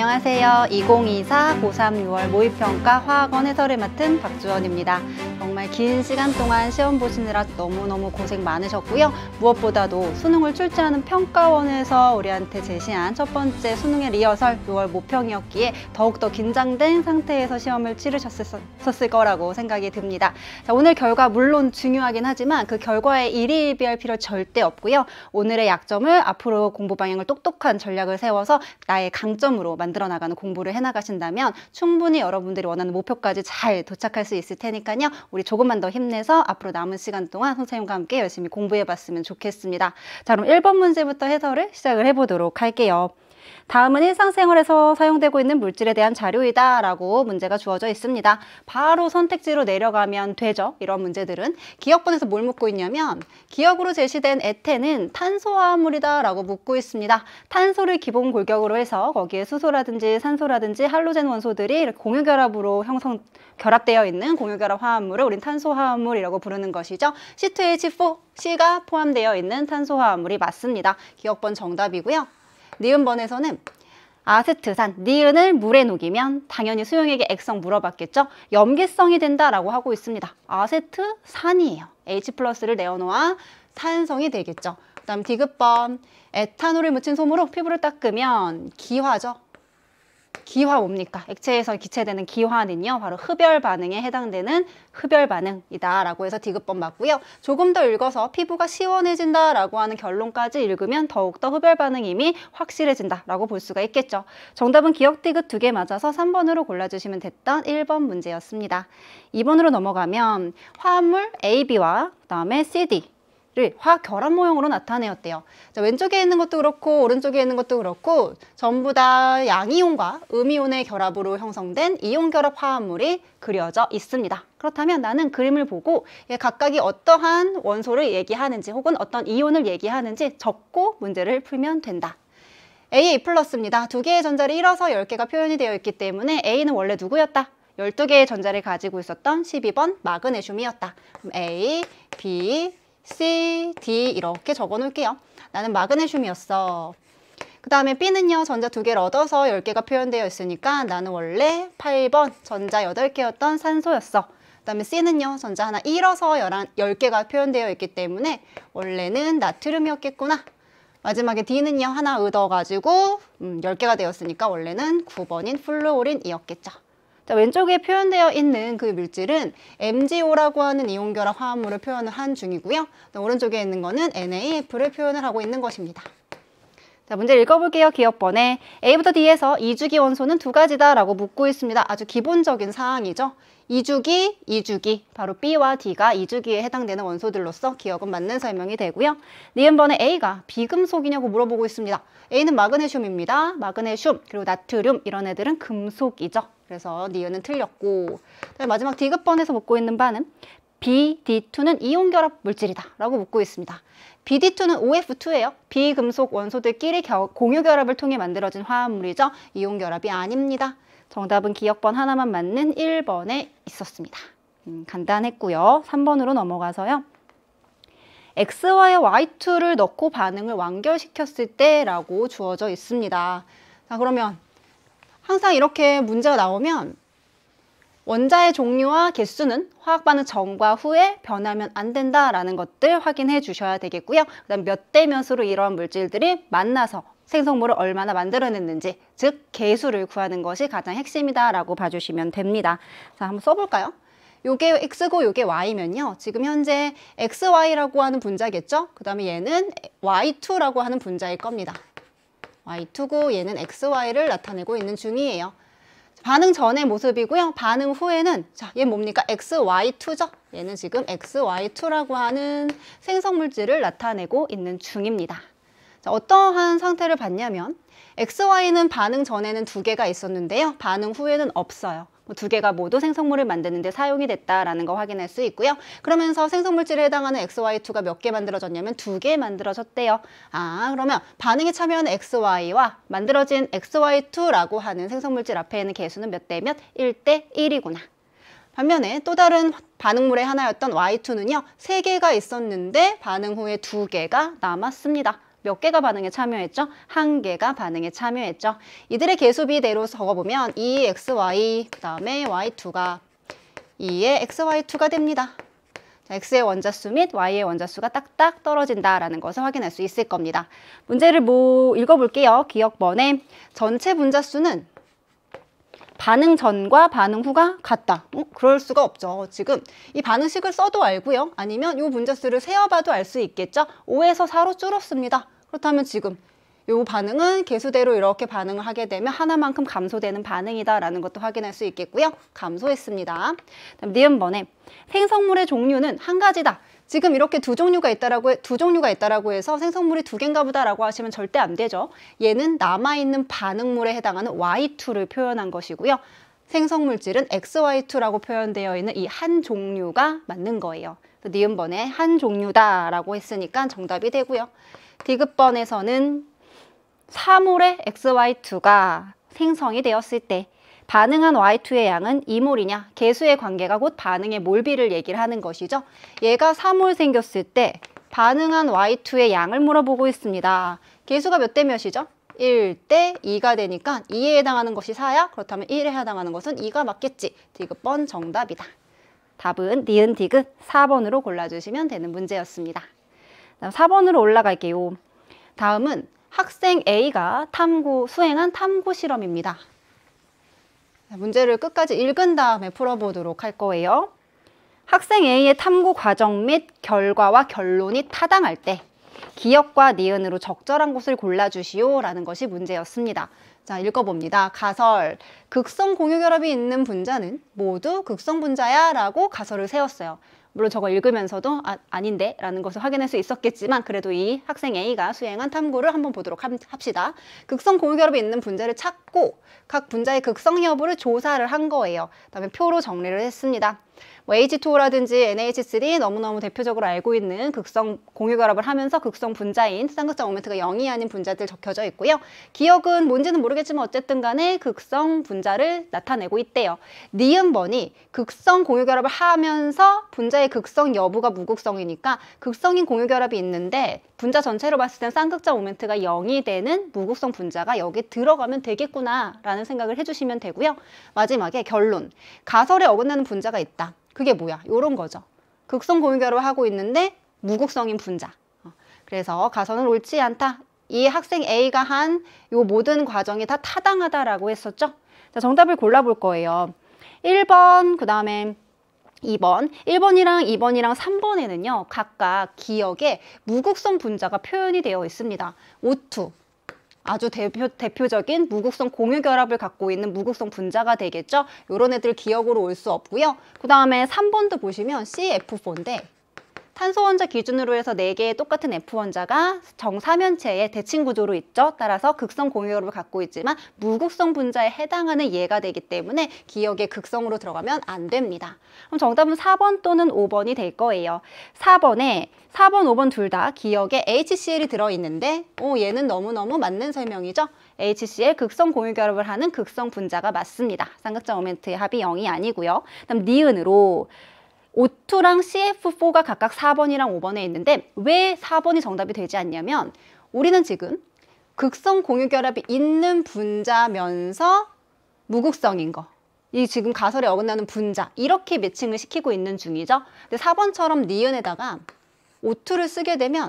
안녕하세요. 2024 고3 6월 모의평가 화학원 해설을 맡은 박주원입니다. 정말 긴 시간 동안 시험 보시느라 너무너무 고생 많으셨고요. 무엇보다도 수능을 출제하는 평가원에서 우리한테 제시한 첫 번째 수능의 리허설 6월 모평이었기에 더욱더 긴장된 상태에서 시험을 치르셨을 거라고 생각이 듭니다. 자, 오늘 결과 물론 중요하긴 하지만 그 결과에 일희일비할 필요 절대 없고요. 오늘의 약점을 앞으로 공부 방향을 똑똑한 전략을 세워서 나의 강점으로 만들어 나가는 공부를 해나가신다면 충분히 여러분들이 원하는 목표까지 잘 도착할 수 있을 테니까요. 우리 조금만 더 힘내서 앞으로 남은 시간 동안 선생님과 함께 열심히 공부해봤으면 좋겠습니다. 자 그럼 1번 문제부터 해설을 시작을 해보도록 할게요. 다음은 일상생활에서 사용되고 있는 물질에 대한 자료이다 라고 문제가 주어져 있습니다. 바로 선택지로 내려가면 되죠. 이런 문제들은. 기억본에서뭘 묻고 있냐면 기억으로 제시된 에테는 탄소화합물이다 라고 묻고 있습니다. 탄소를 기본 골격으로 해서 거기에 수소라든지 산소라든지 할로젠 원소들이 공유결합으로 형성 결합되어 있는 공유결합 화합물을 우린 탄소화합물이라고 부르는 것이죠. C2H4C가 포함되어 있는 탄소화합물이 맞습니다. 기억번 정답이고요. 니은번에서는 아세트산, 니은을 물에 녹이면 당연히 수용액의 액성 물어봤겠죠? 염기성이 된다라고 하고 있습니다. 아세트산이에요. H 플러스를 내어놓아 산성이 되겠죠. 그 다음 디귿번, 에탄올을 묻힌 솜으로 피부를 닦으면 기화죠. 기화 뭡니까? 액체에서 기체되는 기화는요. 바로 흡열 반응에 해당되는 흡열 반응이다라고 해서 디귿번 맞고요. 조금 더 읽어서 피부가 시원해진다라고 하는 결론까지 읽으면 더욱더 흡열 반응이 미 확실해진다라고 볼 수가 있겠죠. 정답은 기억 디귿 두 개 맞아서 3번으로 골라주시면 됐던 1번 문제였습니다. 2번으로 넘어가면 화합물 AB와 그다음에 CD 를 화학 결합 모형으로 나타내었대요. 자, 왼쪽에 있는 것도 그렇고 오른쪽에 있는 것도 그렇고 전부 다 양이온과 음이온의 결합으로 형성된 이온 결합 화합물이 그려져 있습니다. 그렇다면 나는 그림을 보고 각각이 어떠한 원소를 얘기하는지 혹은 어떤 이온을 얘기하는지 적고 문제를 풀면 된다. AA 플러스입니다. 두 개의 전자를 잃어서 열개가 표현이 되어 있기 때문에 A는 원래 누구였다? 열두 개의 전자를 가지고 있었던 십이 번 마그네슘이었다. 그럼 A, B, C, D 이렇게 적어 놓을게요. 나는 마그네슘이었어. 그 다음에 B는요. 전자 두 개를 얻어서 10개가 표현되어 있으니까 나는 원래 8번 전자 8개였던 산소였어. 그 다음에 C는요. 전자 하나 잃어서 10개가 표현되어 있기 때문에 원래는 나트륨이었겠구나. 마지막에 D는요. 하나 얻어가지고 음, 10개가 되었으니까 원래는 9번인 플루오린이었겠죠. 자, 왼쪽에 표현되어 있는 그 물질은 MgO라고 하는 이온결합 화합물을 표현을 한 중이고요. 오른쪽에 있는 거는 NaF를 표현을 하고 있는 것입니다. 자, 문제 읽어볼게요. 기억번에 A부터 D에서 이주기 원소는 두 가지다라고 묻고 있습니다. 아주 기본적인 사항이죠. 이주기, 이주기. 바로 B와 D가 이주기에 해당되는 원소들로서 기억은 맞는 설명이 되고요. 니은번에 A가 비금속이냐고 물어보고 있습니다. A는 마그네슘입니다. 마그네슘, 그리고 나트륨 이런 애들은 금속이죠. 그래서 니은은 틀렸고 마지막 디귿번에서 묻고 있는 바는 BD2는 이온결합 물질이다 라고 묻고 있습니다. BD2는 OF2예요. 비금속 원소들끼리 겨, 공유결합을 통해 만들어진 화합물이죠. 이온결합이 아닙니다. 정답은 기억번 하나만 맞는 1번에 있었습니다. 음, 간단했고요. 3번으로 넘어가서요. X와의 Y2를 넣고 반응을 완결시켰을 때라고 주어져 있습니다. 자 그러면 항상 이렇게 문제가 나오면 원자의 종류와 개수는 화학 반응 전과 후에 변하면 안 된다라는 것들 확인해 주셔야 되겠고요. 그다음 몇 대 몇으로 이러한 물질들이 만나서 생성물을 얼마나 만들어냈는지 즉 개수를 구하는 것이 가장 핵심이다라고 봐주시면 됩니다. 자 한번 써볼까요? 요게 x고 요게 y면요. 지금 현재 xy라고 하는 분자겠죠? 그 다음에 얘는 y2라고 하는 분자일 겁니다. Y2고 얘는 XY를 나타내고 있는 중이에요. 반응 전의 모습이고요. 반응 후에는 자, 얘 뭡니까? XY2죠. 얘는 지금 XY2라고 하는 생성물질을 나타내고 있는 중입니다. 자, 어떠한 상태를 봤냐면 XY는 반응 전에는 두 개가 있었는데요. 반응 후에는 없어요. 뭐 두 개가 모두 생성물을 만드는데 사용이 됐다라는 거 확인할 수 있고요. 그러면서 생성물질에 해당하는 XY2가 몇 개 만들어졌냐면 두 개 만들어졌대요. 아 그러면 반응에 참여하는 XY와 만들어진 XY2라고 하는 생성물질 앞에 있는 개수는 몇대면일 대일이구나 반면에 또 다른 반응물의 하나였던 Y2는요. 세개가 있었는데 반응 후에 두개가 남았습니다. 몇 개가 반응에 참여했죠? 한 개가 반응에 참여했죠. 이들의 개수비대로 적어보면 2xy e, 그 다음에 y2가 2의 xy2가 됩니다. 자, x의 원자수 및 y의 원자수가 딱딱 떨어진다라는 것을 확인할 수 있을 겁니다. 문제를 뭐 읽어볼게요. 기억 번에 전체 분자수는 반응 전과 반응 후가 같다. 어? 그럴 수가 없죠. 지금 이 반응식을 써도 알고요. 아니면 이 문제수를 세어봐도 알 수 있겠죠. 5에서 4로 줄었습니다. 그렇다면 지금 요 반응은 개수대로 이렇게 반응을 하게 되면 하나만큼 감소되는 반응이다라는 것도 확인할 수 있겠고요. 감소했습니다. 다음 니번에 생성물의 종류는 한 가지다. 지금 이렇게 두 종류가 있다라고 두 종류가 있다라고 해서 생성물이 두 개인가 보다라고 하시면 절대 안 되죠. 얘는 남아있는 반응물에 해당하는 Y2를 표현한 것이고요. 생성물질은 XY2라고 표현되어 있는 이 한 종류가 맞는 거예요. 니은번에 네 한 종류다라고 했으니까 정답이 되고요. 디귿번에서는 사물의 XY2가 생성이 되었을 때 반응한 Y2의 양은 이몰이냐 개수의 관계가 곧 반응의 몰비를 얘기를 하는 것이죠. 얘가 3몰 생겼을 때 반응한 Y2의 양을 물어보고 있습니다. 개수가 몇 대 몇이죠? 1 대 2가 되니까 2에 해당하는 것이 4야? 그렇다면 1에 해당하는 것은 2가 맞겠지. 디귿 번 정답이다. 답은 니은 디귿 4번으로 골라주시면 되는 문제였습니다. 다 4번으로 올라갈게요. 다음은 학생 A가 탐구, 수행한 탐구 실험입니다. 문제를 끝까지 읽은 다음에 풀어보도록 할 거예요. 학생 A의 탐구 과정 및 결과와 결론이 타당할 때 기억과 니은으로 적절한 곳을 골라주시오 라는 것이 문제였습니다. 자, 읽어봅니다. 가설. 극성 공유결합이 있는 분자는 모두 극성 분자야 라고 가설을 세웠어요. 물론 저거 읽으면서도 아, 아닌데 라는 것을 확인할 수 있었겠지만 그래도 이 학생 A가 수행한 탐구를 한번 보도록 합시다. 극성 고유결합이 있는 분자를 찾고 각 분자의 극성 여부를 조사를 한 거예요. 그다음에 표로 정리를 했습니다. 뭐 H2O라든지 NH3 너무너무 대표적으로 알고 있는 극성 공유결합을 하면서 극성 분자인 쌍극성 오멘트가 0이 아닌 분자들 적혀져 있고요. 기억은 뭔지는 모르겠지만 어쨌든 간에 극성 분자를 나타내고 있대요. 니은번이 극성 공유결합을 하면서 분자의 극성 여부가 무극성이니까 극성인 공유결합이 있는데 분자 전체로 봤을 땐 쌍극자 모멘트가 0이 되는 무극성 분자가 여기 들어가면 되겠구나 라는 생각을 해주시면 되고요. 마지막에 결론. 가설에 어긋나는 분자가 있다. 그게 뭐야? 이런 거죠. 극성 공유결합을 하고 있는데 무극성인 분자. 어, 그래서 가서는 옳지 않다. 이 학생 A가 한이 모든 과정이 다 타당하다라고 했었죠. 자, 정답을 골라볼 거예요. 1번, 그 다음에 2번, 1번이랑 2번이랑 3번에는요. 각각 기억에 무극성 분자가 표현이 되어 있습니다. O2, 아주 대표, 대표적인 무극성 공유결합을 갖고 있는 무극성 분자가 되겠죠. 이런 애들 기억으로 올 수 없고요. 그 다음에 3번도 보시면 CF4인데 탄소 원자 기준으로 해서 네개의 똑같은 F 원자가 정사면체의 대칭 구조로 있죠. 따라서 극성 공유열을 갖고 있지만 무극성 분자에 해당하는 예가 되기 때문에 기억에 극성으로 들어가면 안 됩니다. 그럼 정답은 4번 또는 5번이 될 거예요. 4번에 4번, 5번 둘 다 기억에 HCl이 들어있는데 오, 어, 얘는 너무너무 맞는 설명이죠. HCl 극성 공유 결합을 하는 극성 분자가 맞습니다. 삼각자 오멘트의 합이 0이 아니고요. 그다음 니은으로 O2랑 CF4가 각각 4번이랑 5번에 있는데 왜 4번이 정답이 되지 않냐면 우리는 지금 극성 공유결합이 있는 분자면서 무극성인 거. 이 지금 가설에 어긋나는 분자 이렇게 매칭을 시키고 있는 중이죠. 근데 4번처럼 니은에다가 O2를 쓰게 되면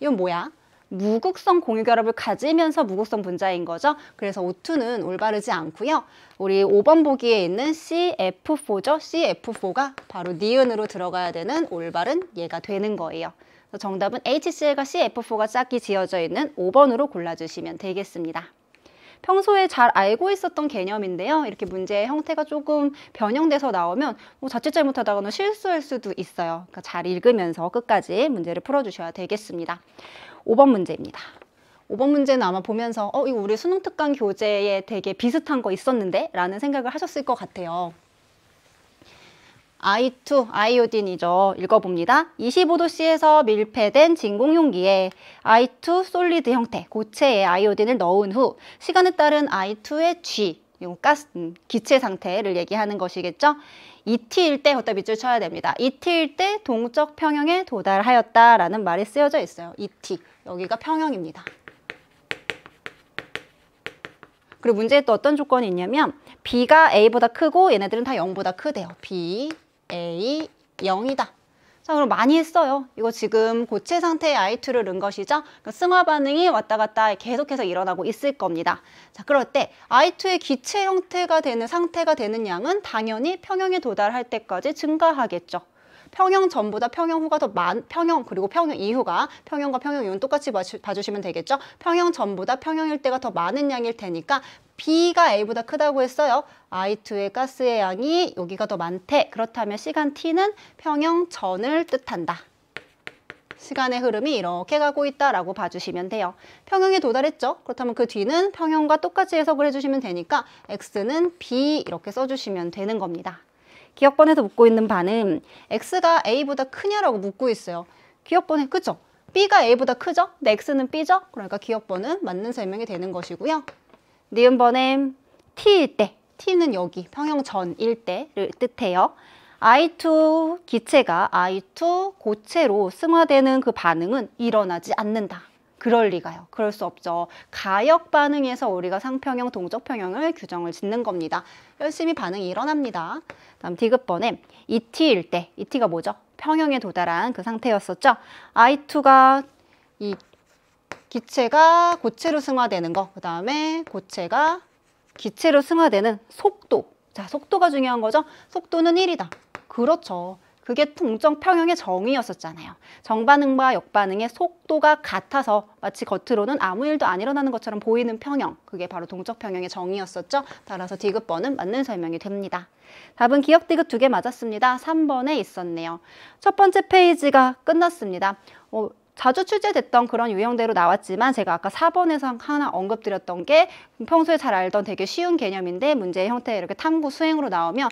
이건 뭐야? 무국성 공유결합을 가지면서 무국성 분자인 거죠. 그래서 O2는 올바르지 않고요. 우리 5번 보기에 있는 CF4죠. CF4가 바로 니은으로 들어가야 되는 올바른 얘가 되는 거예요. 그래서 정답은 HCl과 CF4가 짝이 지어져 있는 5번으로 골라주시면 되겠습니다. 평소에 잘 알고 있었던 개념인데요. 이렇게 문제의 형태가 조금 변형돼서 나오면 뭐 자칫 잘못하다가는 실수할 수도 있어요. 그러니까 잘 읽으면서 끝까지 문제를 풀어주셔야 되겠습니다. 5번 문제입니다. 5번 문제는 아마 보면서 어 이거 우리 수능 특강 교재에 되게 비슷한 거 있었는데 라는 생각을 하셨을 것 같아요. I2 아이오딘이죠. 읽어봅니다. 25도씨에서 밀폐된 진공용기에 I2 솔리드 형태 고체에 아이오딘을 넣은 후 시간에 따른 I2의 G 요 가스 음, 기체 상태를 얘기하는 것이겠죠. 이티일 때 걷다 밑줄 쳐야 됩니다. 이티일 때 동적 평형에 도달하였다라는 말이 쓰여져 있어요. 이티 여기가 평형입니다. 그리고 문제에 또 어떤 조건이 있냐면 B가 A보다 크고 얘네들은 다 0보다 크대요. B, A, 0이다. 자 그럼 많이 했어요. 이거 지금 고체 상태의 이투를 넣은 것이죠. 그러니까 승화 반응이 왔다 갔다 계속해서 일어나고 있을 겁니다. 자 그럴 때아이투의 기체 형태가 되는 상태가 되는 양은 당연히 평형에 도달할 때까지 증가하겠죠. 평형 전보다 평형 후가 더 많, 평형 그리고 평형 이후가 평형과 평형 이후는 똑같이 봐주시면 되겠죠. 평형 전보다 평형일 때가 더 많은 양일 테니까 B가 A보다 크다고 했어요. I2의 가스의 양이 여기가 더 많대. 그렇다면 시간 T는 평형 전을 뜻한다. 시간의 흐름이 이렇게 가고 있다라고 봐주시면 돼요. 평형에 도달했죠? 그렇다면 그 뒤는 평형과 똑같이 해석을 해주시면 되니까 X는 B 이렇게 써주시면 되는 겁니다. 기억번에서 묻고 있는 반은 X가 A보다 크냐라고 묻고 있어요. 기억번에 크죠? B가 A보다 크죠? 근데 X는 B죠? 그러니까 기억번은 맞는 설명이 되는 것이고요. 니은번엔 T일 때, T는 여기 평형전일 때를 뜻해요. I2 기체가 I2 고체로 승화되는 그 반응은 일어나지 않는다. 그럴 리가요. 그럴 수 없죠. 가역 반응에서 우리가 상평형, 동적평형을 규정을 짓는 겁니다. 열심히 반응이 일어납니다. 다음 디귿번에 ET일 때, ET가 뭐죠? 평형에 도달한 그 상태였었죠. I2가 이 기체가 고체로 승화되는 거, 그 다음에 고체가 기체로 승화되는 속도. 자, 속도가 중요한 거죠. 속도는 1이다. 그렇죠. 그게 동정 평형의 정의였었잖아요. 정반응과 역반응의 속도가 같아서 마치 겉으로는 아무 일도 안 일어나는 것처럼 보이는 평형. 그게 바로 동적 평형의 정의였었죠. 따라서 디귿 번은 맞는 설명이 됩니다. 답은 기억 디귿 두 개 맞았습니다. 3번에 있었네요. 첫 번째 페이지가 끝났습니다. 어, 자주 출제됐던 그런 유형대로 나왔지만 제가 아까 4번에서 하나 언급드렸던 게 평소에 잘 알던 되게 쉬운 개념인데 문제의 형태에 이렇게 탐구 수행으로 나오면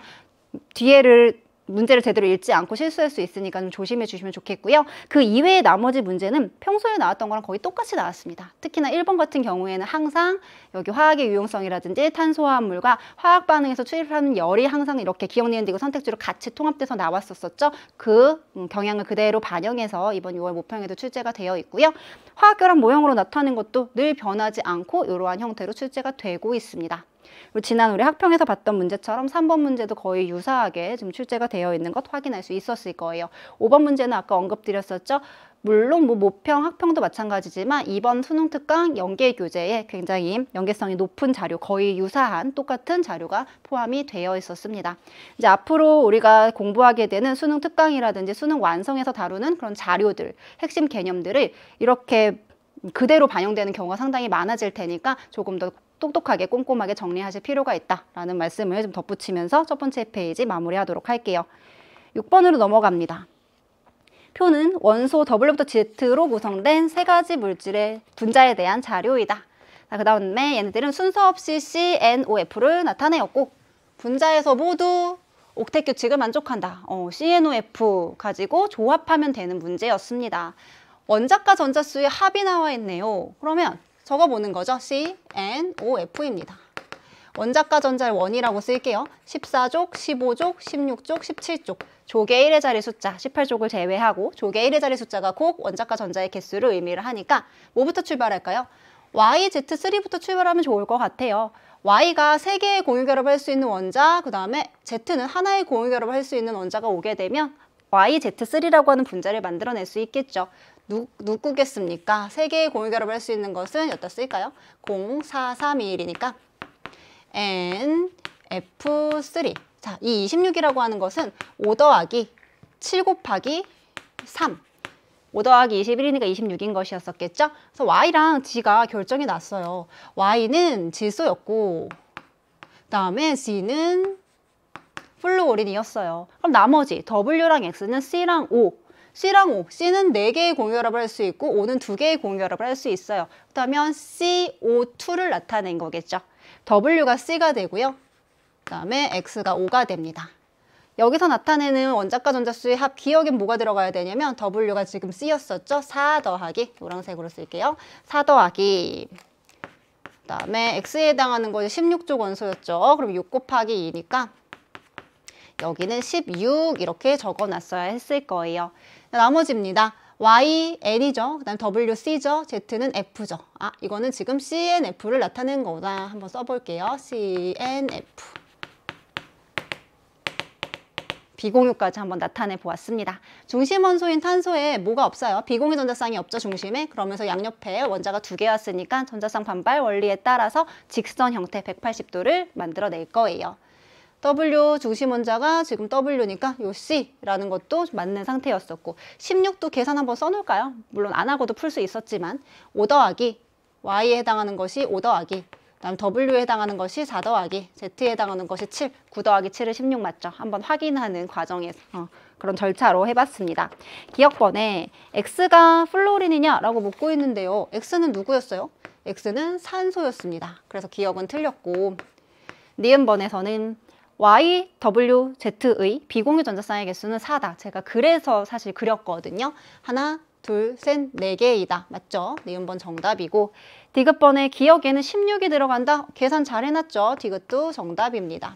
뒤에를 문제를 제대로 읽지 않고 실수할 수 있으니까 좀 조심해 주시면 좋겠고요. 그 이외의 나머지 문제는 평소에 나왔던 거랑 거의 똑같이 나왔습니다. 특히나 1번 같은 경우에는 항상 여기 화학의 유용성이라든지 탄소화합물과 화학 반응에서 출입하는 열이 항상 이렇게 기억니은 이거 선택지로 같이 통합돼서 나왔었었죠. 그 음, 경향을 그대로 반영해서 이번 6월 모평에도 출제가 되어 있고요. 화학결합 모형으로 나타낸 것도 늘 변하지 않고 이러한 형태로 출제가 되고 있습니다. 지난 우리 학평에서 봤던 문제처럼 3번 문제도 거의 유사하게 지금 출제가 되어 있는 것 확인할 수 있었을 거예요. 5번 문제는 아까 언급드렸었죠. 물론 뭐 모평, 학평도 마찬가지지만 이번 수능 특강 연계 교재에 굉장히 연계성이 높은 자료, 거의 유사한 똑같은 자료가 포함이 되어 있었습니다. 이제 앞으로 우리가 공부하게 되는 수능 특강이라든지 수능 완성에서 다루는 그런 자료들, 핵심 개념들을 이렇게 그대로 반영되는 경우가 상당히 많아질 테니까 조금 더 똑똑하게 꼼꼼하게 정리하실 필요가 있다라는 말씀을 좀 덧붙이면서 첫 번째 페이지 마무리하도록 할게요. 6번으로 넘어갑니다. 표는 원소 W부터 Z로 구성된 세 가지 물질의 분자에 대한 자료이다. 그 다음에 얘네들은 순서 없이 CNOF를 나타내었고 분자에서 모두 옥텟 규칙을 만족한다. 어, CNOF 가지고 조합하면 되는 문제였습니다. 원자과 전자수의 합이 나와 있네요. 그러면 적어보는 거죠. CNOF입니다. 원자가 전자를 원이라고 쓸게요. 14족, 15족, 16족, 17족 조개 1의 자리 숫자 18족을 제외하고 조개 1의 자리 숫자가 곧 원자가 전자의 개수를 의미를 하니까 뭐부터 출발할까요? YZ3부터 출발하면 좋을 것 같아요. Y가 세개의 공유결합을 할 수 있는 원자, 그 다음에 Z는 하나의 공유결합을 할 수 있는 원자가 오게 되면 YZ3라고 하는 분자를 만들어낼 수 있겠죠. 누, 누구겠습니까? 세 개의 공유 결합을 할 수 있는 것은 여기다 쓸까요? 0, 4, 3, 2, 일이니까 N, F3 자, 이 26이라고 하는 것은 5 더하기 7 곱하기 3 5 더하기 21이니까 26인 것이었었겠죠? 그래서 Y랑 G가 결정이 났어요. Y는 질소였고 그 다음에 G는 플루오린이었어요. 그럼 나머지 W랑 X는 C랑 O C랑 O, C는 네개의 공유혈압을 할 수 있고 O는 두개의 공유혈압을 할 수 있어요. 그렇다면 CO2를 나타낸 거겠죠. W가 C가 되고요. 그다음에 X가 O가 됩니다. 여기서 나타내는 원자과 전자수의 합 기억엔 뭐가 들어가야 되냐면 W가 지금 C였었죠. 4 더하기 노란색으로 쓸게요. 4 더하기 그다음에 X에 해당하는 것이 16조 원소였죠. 그럼 6 곱하기 2니까 여기는 16 이렇게 적어놨어야 했을 거예요. 나머지입니다. Y, L이죠. 그 다음 W, C죠. Z는 F죠. 아, 이거는 지금 CNF를 나타낸 거다. 한번 써볼게요. CNF. 비공유까지 한번 나타내 보았습니다. 중심 원소인 탄소에 뭐가 없어요? 비공유 전자쌍이 없죠, 중심에? 그러면서 양옆에 원자가 두 개왔으니까 전자쌍 반발 원리에 따라서 직선 형태 180도를 만들어낼 거예요. W 중심 원자가 지금 W니까 요 C라는 것도 맞는 상태였었고 16도 계산 한번 써놓을까요? 물론 안 하고도 풀 수 있었지만 5 더하기 Y에 해당하는 것이 5 더하기 다음 W에 해당하는 것이 4 더하기 Z에 해당하는 것이 7, 9 더하기 7을16 맞죠? 한번 확인하는 과정에서 어, 그런 절차로 해봤습니다. 기억번에 X가 플로린이냐라고 묻고 있는데요. X는 누구였어요? X는 산소였습니다. 그래서 기억은 틀렸고 니은번에서는 YWZ의 비공유 전자쌍의 개수는 4다. 제가 그래서 사실 그렸거든요. 하나, 둘, 셋, 네 개이다. 맞죠? 네은번 정답이고 디귿번의 기억에는 16이 들어간다. 계산 잘 해놨죠? 디귿도 정답입니다.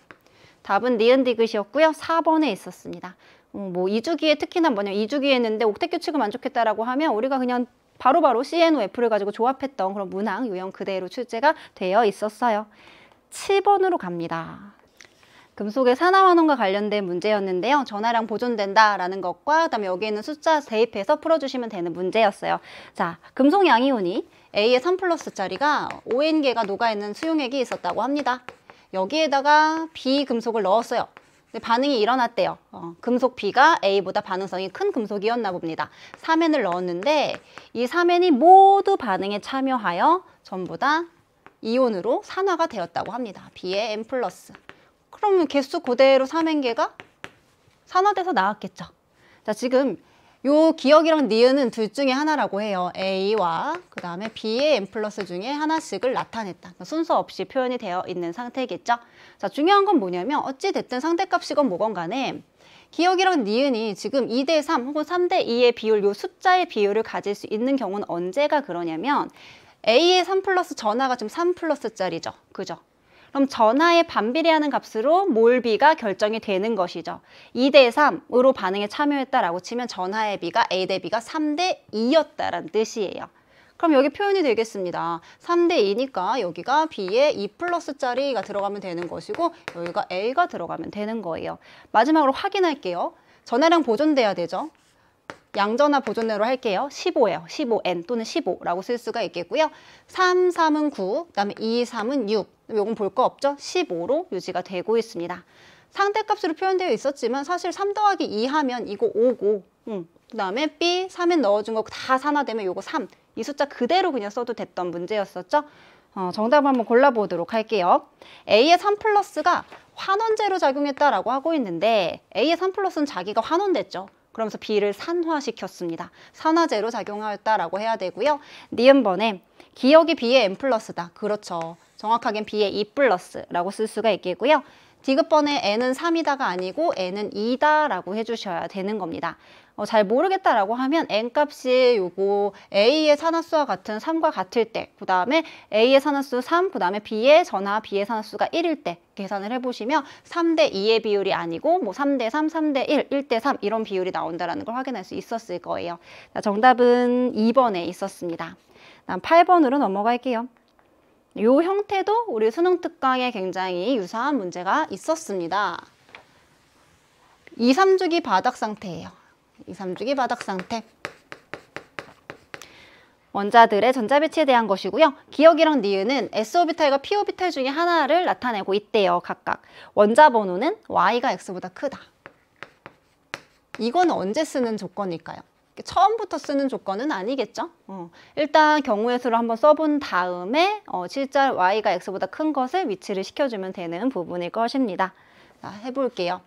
답은 니은 디귿이었고요. 4번에 있었습니다. 음, 뭐 2주기에 특히나 뭐냐 2주기였는데 옥택 규칙은 만족했다라고 하면 우리가 그냥 바로바로 바로 CNOF를 가지고 조합했던 그런 문항 유형 그대로 출제가 되어 있었어요. 7번으로 갑니다. 금속의 산화환원과 관련된 문제였는데요. 전화량 보존된다라는 것과 그다음에 여기 있는 숫자 대입해서 풀어주시면 되는 문제였어요. 자, 금속 양이온이 A의 3 플러스짜리가 ON계가 녹아있는 수용액이 있었다고 합니다. 여기에다가 B 금속을 넣었어요. 반응이 일어났대요. 어, 금속 B가 A보다 반응성이 큰 금속이었나 봅니다. 3N을 넣었는데 이 3N이 모두 반응에 참여하여 전부 다 이온으로 산화가 되었다고 합니다. B의 N 플러스. 그러면 개수 그대로 삼행계가 산화돼서 나왔겠죠. 자, 지금 요 기억이랑 니은은 둘 중에 하나라고 해요. A와 그 다음에 B의 N 플러스 중에 하나씩을 나타냈다. 그러니까 순서 없이 표현이 되어 있는 상태겠죠. 자, 중요한 건 뭐냐면 어찌됐든 상대값이건 뭐건 간에 기억이랑 니은이 지금 2대 3 혹은 3대 2의 비율, 요 숫자의 비율을 가질 수 있는 경우는 언제가 그러냐면 A의 3 플러스 전화가 지금 3 플러스짜리죠. 그죠? 그럼 전하에 반비례하는 값으로 몰비가 결정이 되는 것이죠. 2 대 3으로 반응에 참여했다라고 치면 전하의 비가 A 대 B가 3 대 2였다라는 뜻이에요. 그럼 여기 표현이 되겠습니다. 3 대 2니까 여기가 B에 2 플러스 짜리가 들어가면 되는 것이고 여기가 A가 들어가면 되는 거예요. 마지막으로 확인할게요. 전하량 보존돼야 되죠. 양전화 보존례로 할게요. 15예요. 15N 또는 15라고 쓸 수가 있겠고요. 3, 3은 9, 그다음에 2, 3은 6. 요건 볼 거 없죠? 15로 유지가 되고 있습니다. 상대값으로 표현되어 있었지만 사실 3 더하기 2 하면 이거 5고 음, 그다음에 B, 3에 넣어준 거 다 산화되면 요거 3. 이 숫자 그대로 그냥 써도 됐던 문제였었죠? 어, 정답 한번 골라보도록 할게요. A의 3 플러스가 환원제로 작용했다라고 하고 있는데 A의 3 플러스는 자기가 환원됐죠. 그러면서 비를 산화시켰습니다. 산화제로 작용하였다라고 해야 되고요. 니은 네 번에 기억이 비의 N 플러스다. 그렇죠. 정확하게는 B의 E 플러스라고 쓸 수가 있겠고요. 디귿번에 N은 3이다가 아니고 N은 2다라고 해주셔야 되는 겁니다. 어, 잘 모르겠다라고 하면 n값이 요거 a의 산화수와 같은 3과 같을 때, 그 다음에 a의 산화수 3, 그 다음에 b의 전화 b의 산화수가 1일 때 계산을 해보시면 3대 2의 비율이 아니고 뭐 3대 3, 3대 1, 1대 3 이런 비율이 나온다는 라걸 확인할 수 있었을 거예요. 자, 정답은 2번에 있었습니다. 8번으로 넘어갈게요. 이 형태도 우리 수능 특강에 굉장히 유사한 문제가 있었습니다. 2, 3주기 바닥 상태예요. 2, 3주기 바닥 상태. 원자들의 전자 배치에 대한 것이고요. 기억이랑 니은은 s오비탈과 p오비탈 중에 하나를 나타내고 있대요. 각각. 원자 번호는 y가 x보다 크다. 이건 언제 쓰는 조건일까요? 처음부터 쓰는 조건은 아니겠죠? 어. 일단 경우의 수를 한번 써본 다음에 어, 실제 y가 x보다 큰 것을 위치를 시켜주면 되는 부분일 것입니다. 자, 해볼게요.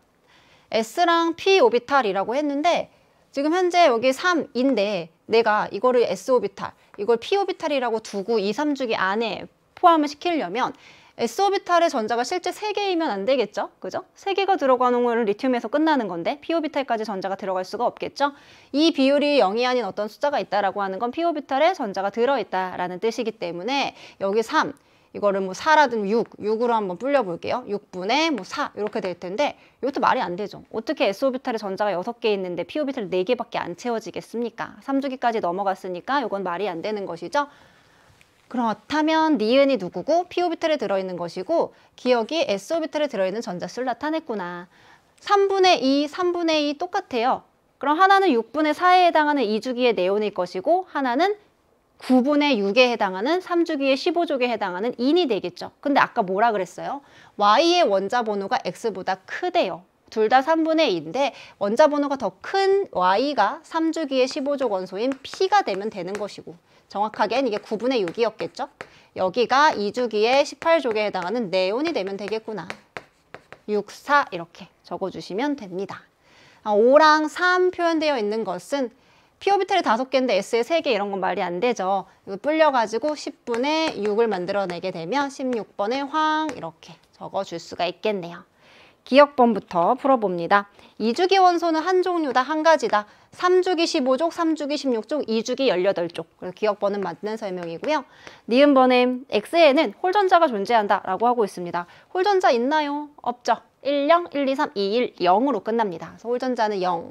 s랑 p 오비탈이라고 했는데 지금 현재 여기 3인데 내가 이거를 S오비탈, 이걸 P오비탈이라고 두고 2, 3주기 안에 포함을 시키려면 S오비탈의 전자가 실제 세개이면안 되겠죠? 그죠? 세개가 들어가는 거는 리튬에서 끝나는 건데 P오비탈까지 전자가 들어갈 수가 없겠죠? 이 비율이 영이 아닌 어떤 숫자가 있다라고 하는 건 P오비탈에 전자가 들어있다라는 뜻이기 때문에 여기 3, 이거를 뭐 4라든 6, 6으로 한번 불려볼게요. 6분의 뭐4 이렇게 될 텐데 이것도 말이 안 되죠. 어떻게 S오비탈의 전자가 6개 있는데 P오비탈 4개밖에 안 채워지겠습니까? 3주기까지 넘어갔으니까 이건 말이 안 되는 것이죠. 그렇다면 니은이 누구고 P오비탈에 들어있는 것이고 기억이 S오비탈에 들어있는 전자수를 나타냈구나. 3분의 2, 3분의 2 똑같아요. 그럼 하나는 6분의 4에 해당하는 이주기의 네온일 것이고 하나는 9분의 6에 해당하는 3주기의 15족에 해당하는 인이 되겠죠. 근데 아까 뭐라 그랬어요? y의 원자 번호가 x보다 크대요. 둘 다 3분의 2인데 원자 번호가 더 큰 y가 3주기의 15족 원소인 p가 되면 되는 것이고 정확하게는 이게 9분의 6이었겠죠. 여기가 2주기의 18족에 해당하는 네온이 되면 되겠구나. 6, 4 이렇게 적어주시면 됩니다. 5랑 아, 3 표현되어 있는 것은 피 오비탈이 다섯 개인데 S에 세 개 이런 건 말이 안 되죠. 이거 불려가지고 10분의 6을 만들어내게 되면 16번의 황 이렇게 적어줄 수가 있겠네요. 기억번부터 풀어봅니다. 2주기 원소는 한 종류다, 한 가지다. 3주기 15족, 3주기 16족, 2주기 18족. 그래서 기억번은 맞는 설명이고요. 니은번의 X에는 홀전자가 존재한다 라고 하고 있습니다. 홀전자 있나요? 없죠. 10, 123, 210으로 끝납니다. 그래서 홀전자는 0.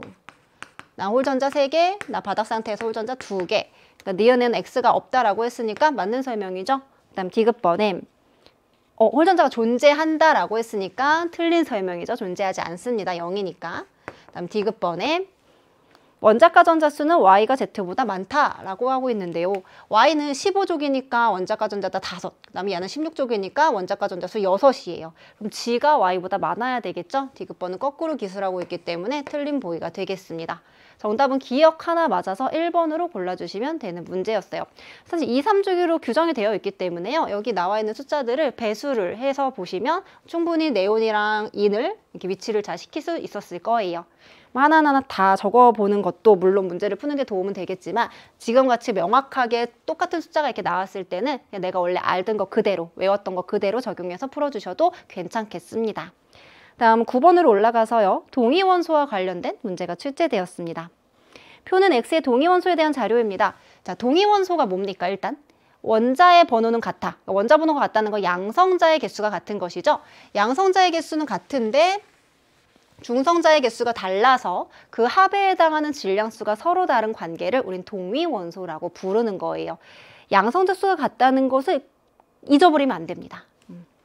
나 홀전자 세 개 나 바닥 상태에서 홀전자 두개 그러니까 니은에는 X가 없다라고 했으니까 맞는 설명이죠. 그 다음 D급번에 어, 홀전자가 존재한다라고 했으니까 틀린 설명이죠. 존재하지 않습니다. 0이니까. 그 다음 D급번에 원자가 전자수는 y가 z보다 많다라고 하고 있는데요. y는 15족이니까 원자가 전자다 5, 그다음에 얘는 16족이니까 원자가 전자수 6이에요. 그럼 g가 y보다 많아야 되겠죠? 디귿번은 거꾸로 기술하고 있기 때문에 틀린 보이가 되겠습니다. 정답은 기억 하나 맞아서 1번으로 골라주시면 되는 문제였어요. 사실 2, 3주기로 규정이 되어 있기 때문에요. 여기 나와 있는 숫자들을 배수를 해서 보시면 충분히 네온이랑 인을 이렇게 위치를 잘 시킬 수 있었을 거예요. 뭐 하나하나 다 적어보는 것도 물론 문제를 푸는 게 도움은 되겠지만 지금같이 명확하게 똑같은 숫자가 이렇게 나왔을 때는 내가 원래 알던 거 그대로 외웠던 거 그대로 적용해서 풀어주셔도 괜찮겠습니다. 다음 9번으로 올라가서요. 동의원소와 관련된 문제가 출제되었습니다. 표는 X의 동의원소에 대한 자료입니다. 자, 동의원소가 뭡니까 일단? 원자의 번호는 같아. 그러니까 원자 번호가 같다는 건 양성자의 개수가 같은 것이죠. 양성자의 개수는 같은데 중성자의 개수가 달라서 그 합에 해당하는 질량수가 서로 다른 관계를 우린 동위원소라고 부르는 거예요. 양성자 수가 같다는 것을 잊어버리면 안 됩니다.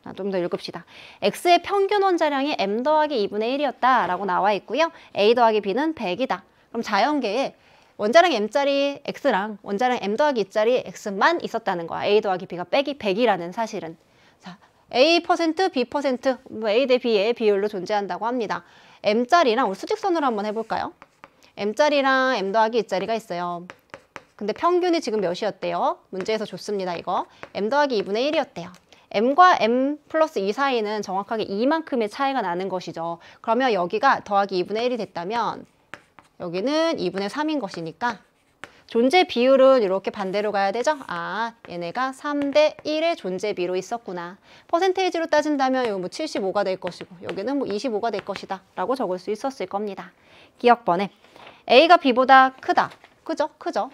아, 좀더 읽읍시다. X의 평균 원자량이 M 더하기 2분의 1이었다라고 나와 있고요. A 더하기 B는 100이다. 그럼 자연계에 원자량 M짜리 X랑 원자량 M 더하기 2짜리 X만 있었다는 거야. A 더하기 B가 빼기 100이라는 사실은. 자, A%, B%, 뭐 A 대 B의 비율로 존재한다고 합니다. M짜리랑 우리 수직선으로 한번 해볼까요? M짜리랑 M 더하기 2짜리가 있어요. 근데 평균이 지금 몇이었대요? 문제에서 줬습니다, 이거. M 더하기 2분의 1이었대요. m과 m 플러스 2 사이는 정확하게 2만큼의 차이가 나는 것이죠. 그러면 여기가 더하기 2분의 1이 됐다면 여기는 2분의 3인 것이니까 존재 비율은 이렇게 반대로 가야 되죠? 아, 얘네가 3대 1의 존재 비로 있었구나. 퍼센테이지로 따진다면 여기 뭐 75가 될 것이고 여기는 뭐 25가 될 것이다 라고 적을 수 있었을 겁니다. 기억 번에 A가 B보다 크다. 크죠? 크죠?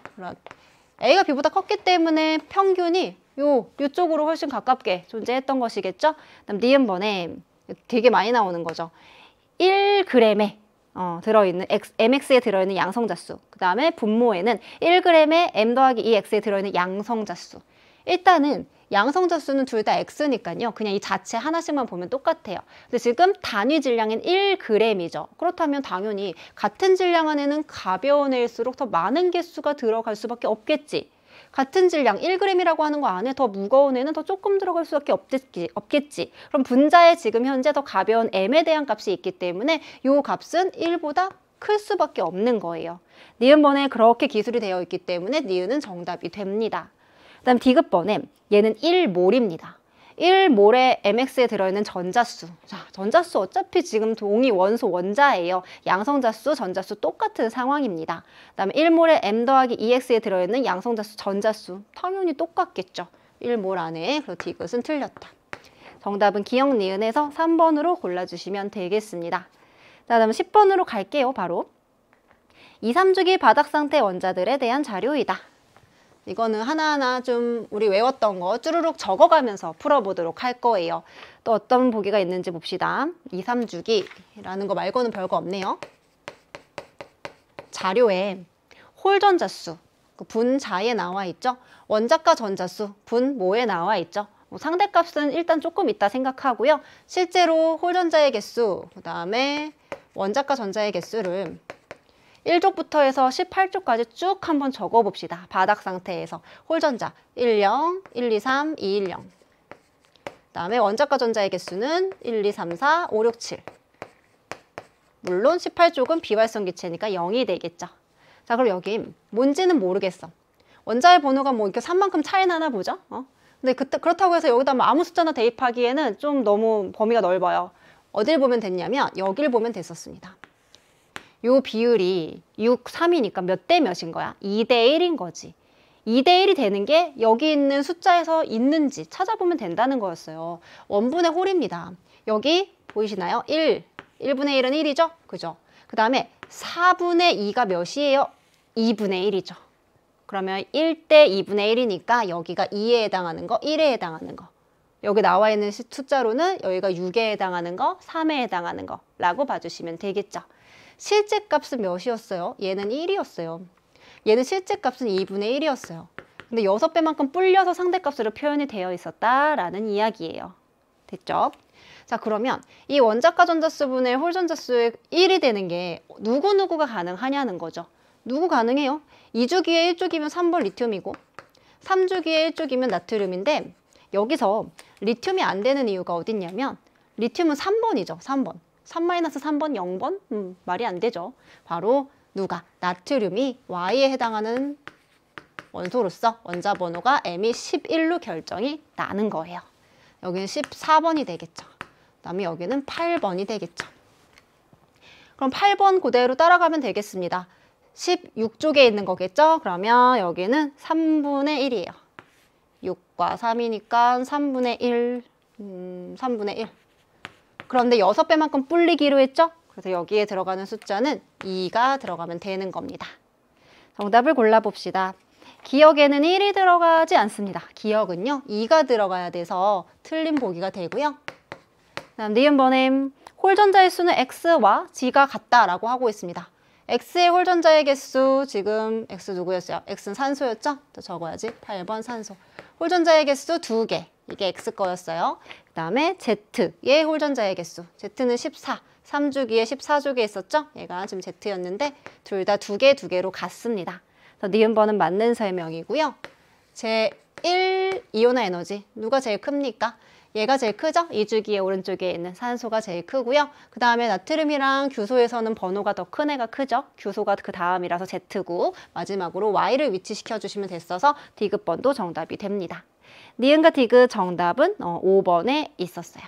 A가 B보다 컸기 때문에 평균이 요, 요쪽으로 훨씬 가깝게 존재했던 것이겠죠? 그다 니은 번에 되게 많이 나오는 거죠. 1g에 어, 들어있는 X, mx에 들어있는 양성자수 그 다음에 분모에는 1g에 m 더하기 2x에 e 들어있는 양성자수 일단은 양성자 수는 둘 다 X니까요. 그냥 이 자체 하나씩만 보면 똑같아요. 근데 지금 단위 질량인 1g이죠. 그렇다면 당연히 같은 질량 안에는 가벼운 애일수록 더 많은 개수가 들어갈 수밖에 없겠지. 같은 질량 1g이라고 하는 거 안에 더 무거운 애는 더 조금 들어갈 수밖에 없겠지. 없겠지. 그럼 분자에 지금 현재 더 가벼운 m에 대한 값이 있기 때문에 이 값은 1보다 클 수밖에 없는 거예요. 니은번에 그렇게 기술이 되어 있기 때문에 니은은 정답이 됩니다. 그 다음 D급번에 얘는 1몰입니다. 1몰에 mx에 들어있는 전자수 자, 전자수 어차피 지금 동이 원소 원자예요 양성자수 전자수 똑같은 상황입니다 그 다음에 1몰에 m 더하기 2x에 e 들어있는 양성자수 전자수 당연히 똑같겠죠 1몰 안에 그렇지 이것은 틀렸다 정답은 기억 니은에서 3번으로 골라주시면 되겠습니다 자 다음 10번으로 갈게요 바로 2, 3주기 바닥상태 원자들에 대한 자료이다 이거는 하나하나 좀 우리 외웠던 거 쭈루룩 적어가면서 풀어보도록 할 거예요. 또 어떤 보기가 있는지 봅시다. 2, 3주기라는 거 말고는 별거 없네요. 자료에 홀전자수, 그 분자에 나와 있죠. 원자가 전자수, 분모에 나와 있죠. 뭐 상대값은 일단 조금 있다 생각하고요. 실제로 홀전자의 개수, 그 다음에 원자가 전자의 개수를 1족부터 해서 18족까지 쭉 한번 적어봅시다. 바닥 상태에서 홀전자 10, 123, 210 그다음에 원자과 전자의 개수는 1, 2, 3, 4, 5, 6, 7 물론 18족은 비활성 기체니까 0이 되겠죠. 자 그럼 여기 뭔지는 모르겠어. 원자의 번호가 뭐 이렇게 3만큼 차이 나나 보죠. 어? 근데 그 그렇다고 해서 여기다 뭐 아무 숫자나 대입하기에는 좀 너무 범위가 넓어요. 어딜 보면 됐냐면 여길 보면 됐었습니다. 요 비율이 6, 3이니까 몇 대 몇인 거야? 2 대 1인 거지. 2 대 1이 되는 게 여기 있는 숫자에서 있는지 찾아보면 된다는 거였어요. 원분의 홀입니다. 여기 보이시나요? 1, 1분의 1은 1이죠? 그죠? 그 다음에 4분의 2가 몇이에요? 2분의 1이죠. 그러면 1대 2분의 1이니까 여기가 2에 해당하는 거, 1에 해당하는 거. 여기 나와 있는 숫자로는 여기가 6에 해당하는 거, 3에 해당하는 거라고 봐주시면 되겠죠. 실제 값은 몇이었어요? 얘는 1이었어요. 얘는 실제 값은 2분의 1이었어요. 근데 6배만큼 불려서 상대값으로 표현이 되어 있었다라는 이야기예요. 됐죠? 자 그러면 이 원자가 전자수분의 홀전자수의 1이 되는 게 누구누구가 가능하냐는 거죠. 누구 가능해요? 2주기에 1주기면 3번 리튬이고 3주기에 1주기면 나트륨인데 여기서 리튬이 안 되는 이유가 어딨냐면 리튬은 3번이죠. 3번. 3-3번 0번? 음, 말이 안 되죠. 바로 누가? 나트륨이 Y에 해당하는 원소로서 원자 번호가 M이 11로 결정이 나는 거예요. 여기는 14번이 되겠죠. 그다음에 여기는 8번이 되겠죠. 그럼 8번 그대로 따라가면 되겠습니다. 16쪽에 있는 거겠죠? 그러면 여기는 3분의 1이에요. 6과 3이니까 3분의 1, 음, 3분의 1. 그런데 여섯 배만큼 불리기로 했죠? 그래서 여기에 들어가는 숫자는 2가 들어가면 되는 겁니다. 정답을 골라봅시다. 기억에는 1이 들어가지 않습니다. 기억은요. 2가 들어가야 돼서 틀린 보기가 되고요. 다음 니은 번엠 홀전자의 수는 X와 G가 같다라고 하고 있습니다. X의 홀전자의 개수 지금 X 누구였어요? X는 산소였죠? 또 적어야지. 8번 산소. 홀전자의 개수 2개. 이게 X 거였어요. 그 다음에 Z, 얘 홀전자의 개수. Z는 14, 3주기에 14주기에 있었죠? 얘가 지금 Z였는데 둘 다 두 개, 두 개로 갔습니다 그래서 니은 번은 맞는 설명이고요. 제 1 이온화 에너지, 누가 제일 큽니까? 얘가 제일 크죠? 이주기에 오른쪽에 있는 산소가 제일 크고요. 그 다음에 나트륨이랑 규소에서는 번호가 더 큰 애가 크죠? 규소가 그 다음이라서 Z고 마지막으로 Y를 위치시켜주시면 됐어서 D급번도 정답이 됩니다. 니은과 디귿 정답은 어, 5번에 있었어요.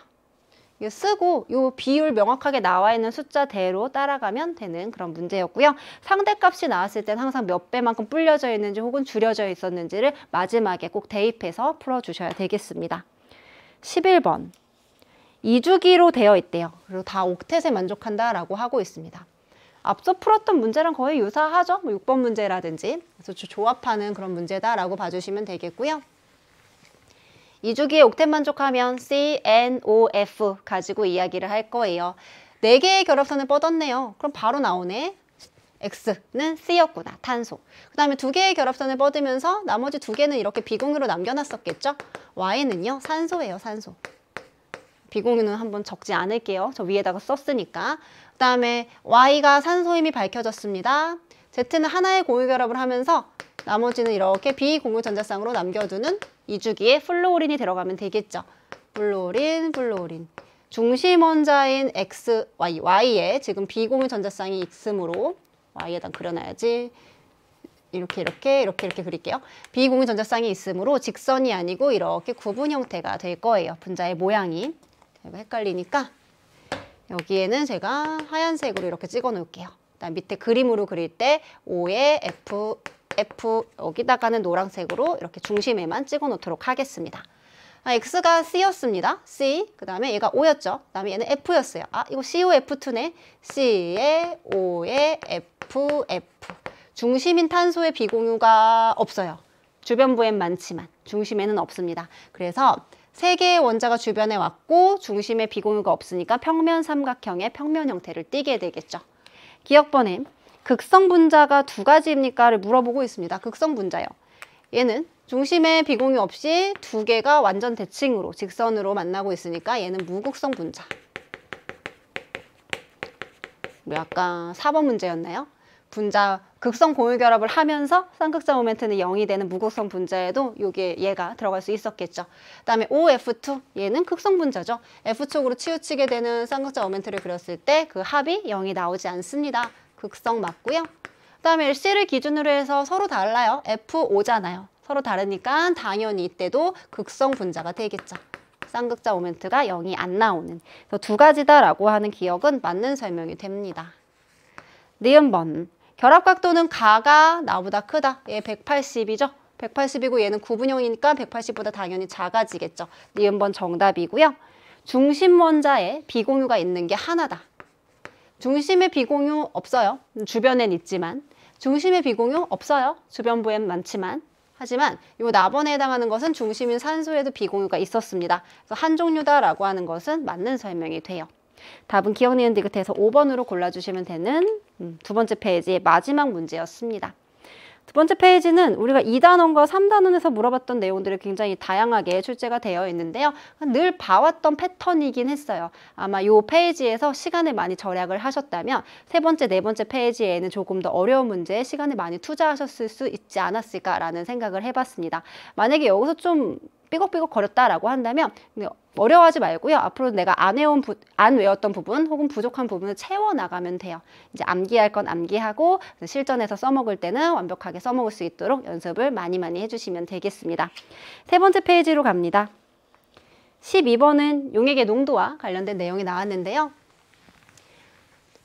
이 쓰고 이 비율 명확하게 나와 있는 숫자대로 따라가면 되는 그런 문제였고요. 상대값이 나왔을 땐 항상 몇 배만큼 불려져 있는지 혹은 줄여져 있었는지를 마지막에 꼭 대입해서 풀어주셔야 되겠습니다. 11번 2주기로 되어 있대요. 그리고 다 옥텟에 만족한다라고 하고 있습니다. 앞서 풀었던 문제랑 거의 유사하죠. 뭐 6번 문제라든지 그래서 조합하는 그런 문제다라고 봐주시면 되겠고요. 이주기에 옥텟 만족하면 CNOF 가지고 이야기를 할 거예요. 네 개의 결합선을 뻗었네요. 그럼 바로 나오네. X는 C였구나, 탄소. 그 다음에 두 개의 결합선을 뻗으면서 나머지 두 개는 이렇게 비공유로 남겨놨었겠죠? Y는요, 산소예요, 산소. 비공유는 한번 적지 않을게요. 저 위에다가 썼으니까. 그 다음에 Y가 산소임이 밝혀졌습니다. Z는 하나의 공유 결합을 하면서 나머지는 이렇게 비공유 전자쌍으로 남겨두는 이주기에 플로린이 들어가면 되겠죠. 플로린, 플로린. 중심 원자인 X, Y, Y에 지금 비공유 전자쌍이 있으므로 Y에다 그려놔야지. 이렇게 이렇게 이렇게 이렇게 그릴게요. 비공유 전자쌍이 있으므로 직선이 아니고 이렇게 구분 형태가 될 거예요. 분자의 모양이. 헷갈리니까 여기에는 제가 하얀색으로 이렇게 찍어 놓을게요. 그다음 밑에 그림으로 그릴 때 O에 F, F 여기다가는 노란색으로 이렇게 중심에만 찍어 놓도록 하겠습니다. 아, X가 C였습니다. C. 그 다음에 얘가 O였죠. 그 다음에 얘는 F였어요. 아, 이거 COF2네. C에 O에 F, F. 중심인 탄소의 비공유가 없어요. 주변부엔 많지만 중심에는 없습니다. 그래서 세 개의 원자가 주변에 왔고 중심에 비공유가 없으니까 평면 삼각형의 평면 형태를 띠게 되겠죠. 기억 번엔 극성 분자가 두 가지입니까를 물어보고 있습니다. 극성 분자요. 얘는 중심에 비공유 없이 두 개가 완전 대칭으로 직선으로 만나고 있으니까 얘는 무극성 분자. 우리 아까 4번 문제였나요? 분자 극성 공유 결합을 하면서 쌍극자 모멘트는 0이 되는 무극성 분자에도 요게 얘가 들어갈 수 있었겠죠. 그다음에 OF2 얘는 극성 분자죠. f 쪽으로 치우치게 되는 쌍극자 모멘트를 그렸을 때 그 합이 0이 나오지 않습니다. 극성 맞고요. 그 다음에 LC를 기준으로 해서 서로 달라요. F5잖아요. 서로 다르니까 당연히 이때도 극성 분자가 되겠죠. 쌍극자 오멘트가 0이 안 나오는 그래서 두 가지다라고 하는 기억은 맞는 설명이 됩니다. 네음번 결합각도는 가가 나보다 크다. 얘 180이죠. 180이고 얘는 구분형이니까 180보다 당연히 작아지겠죠. 네음번 정답이고요. 중심 원자에 비공유가 있는 게 하나다. 중심의 비공유 없어요. 주변엔 있지만 중심의 비공유 없어요. 주변부엔 많지만 하지만 이 나번에 해당하는 것은 중심인 산소에도 비공유가 있었습니다. 그래서 한 종류다라고 하는 것은 맞는 설명이 돼요. 답은 기억니은 디귿에서 5번으로 골라주시면 되는 음, 두 번째 페이지의 마지막 문제였습니다. 두 번째 페이지는 우리가 2단원과 3단원에서 물어봤던 내용들이 굉장히 다양하게 출제가 되어 있는데요. 늘 봐왔던 패턴이긴 했어요. 아마 이 페이지에서 시간을 많이 절약을 하셨다면 세 번째, 네 번째 페이지에는 조금 더 어려운 문제에 시간을 많이 투자하셨을 수 있지 않았을까라는 생각을 해봤습니다. 만약에 여기서 좀 삐걱삐걱 거렸다라고 한다면 어려워하지 말고요. 앞으로 내가 안 외운 부, 안 외웠던 부분 혹은 부족한 부분을 채워 나가면 돼요. 이제 암기할 건 암기하고 실전에서 써먹을 때는 완벽하게 써먹을 수 있도록 연습을 많이 많이 해주시면 되겠습니다. 세 번째 페이지로 갑니다. 12번은 용액의 농도와 관련된 내용이 나왔는데요.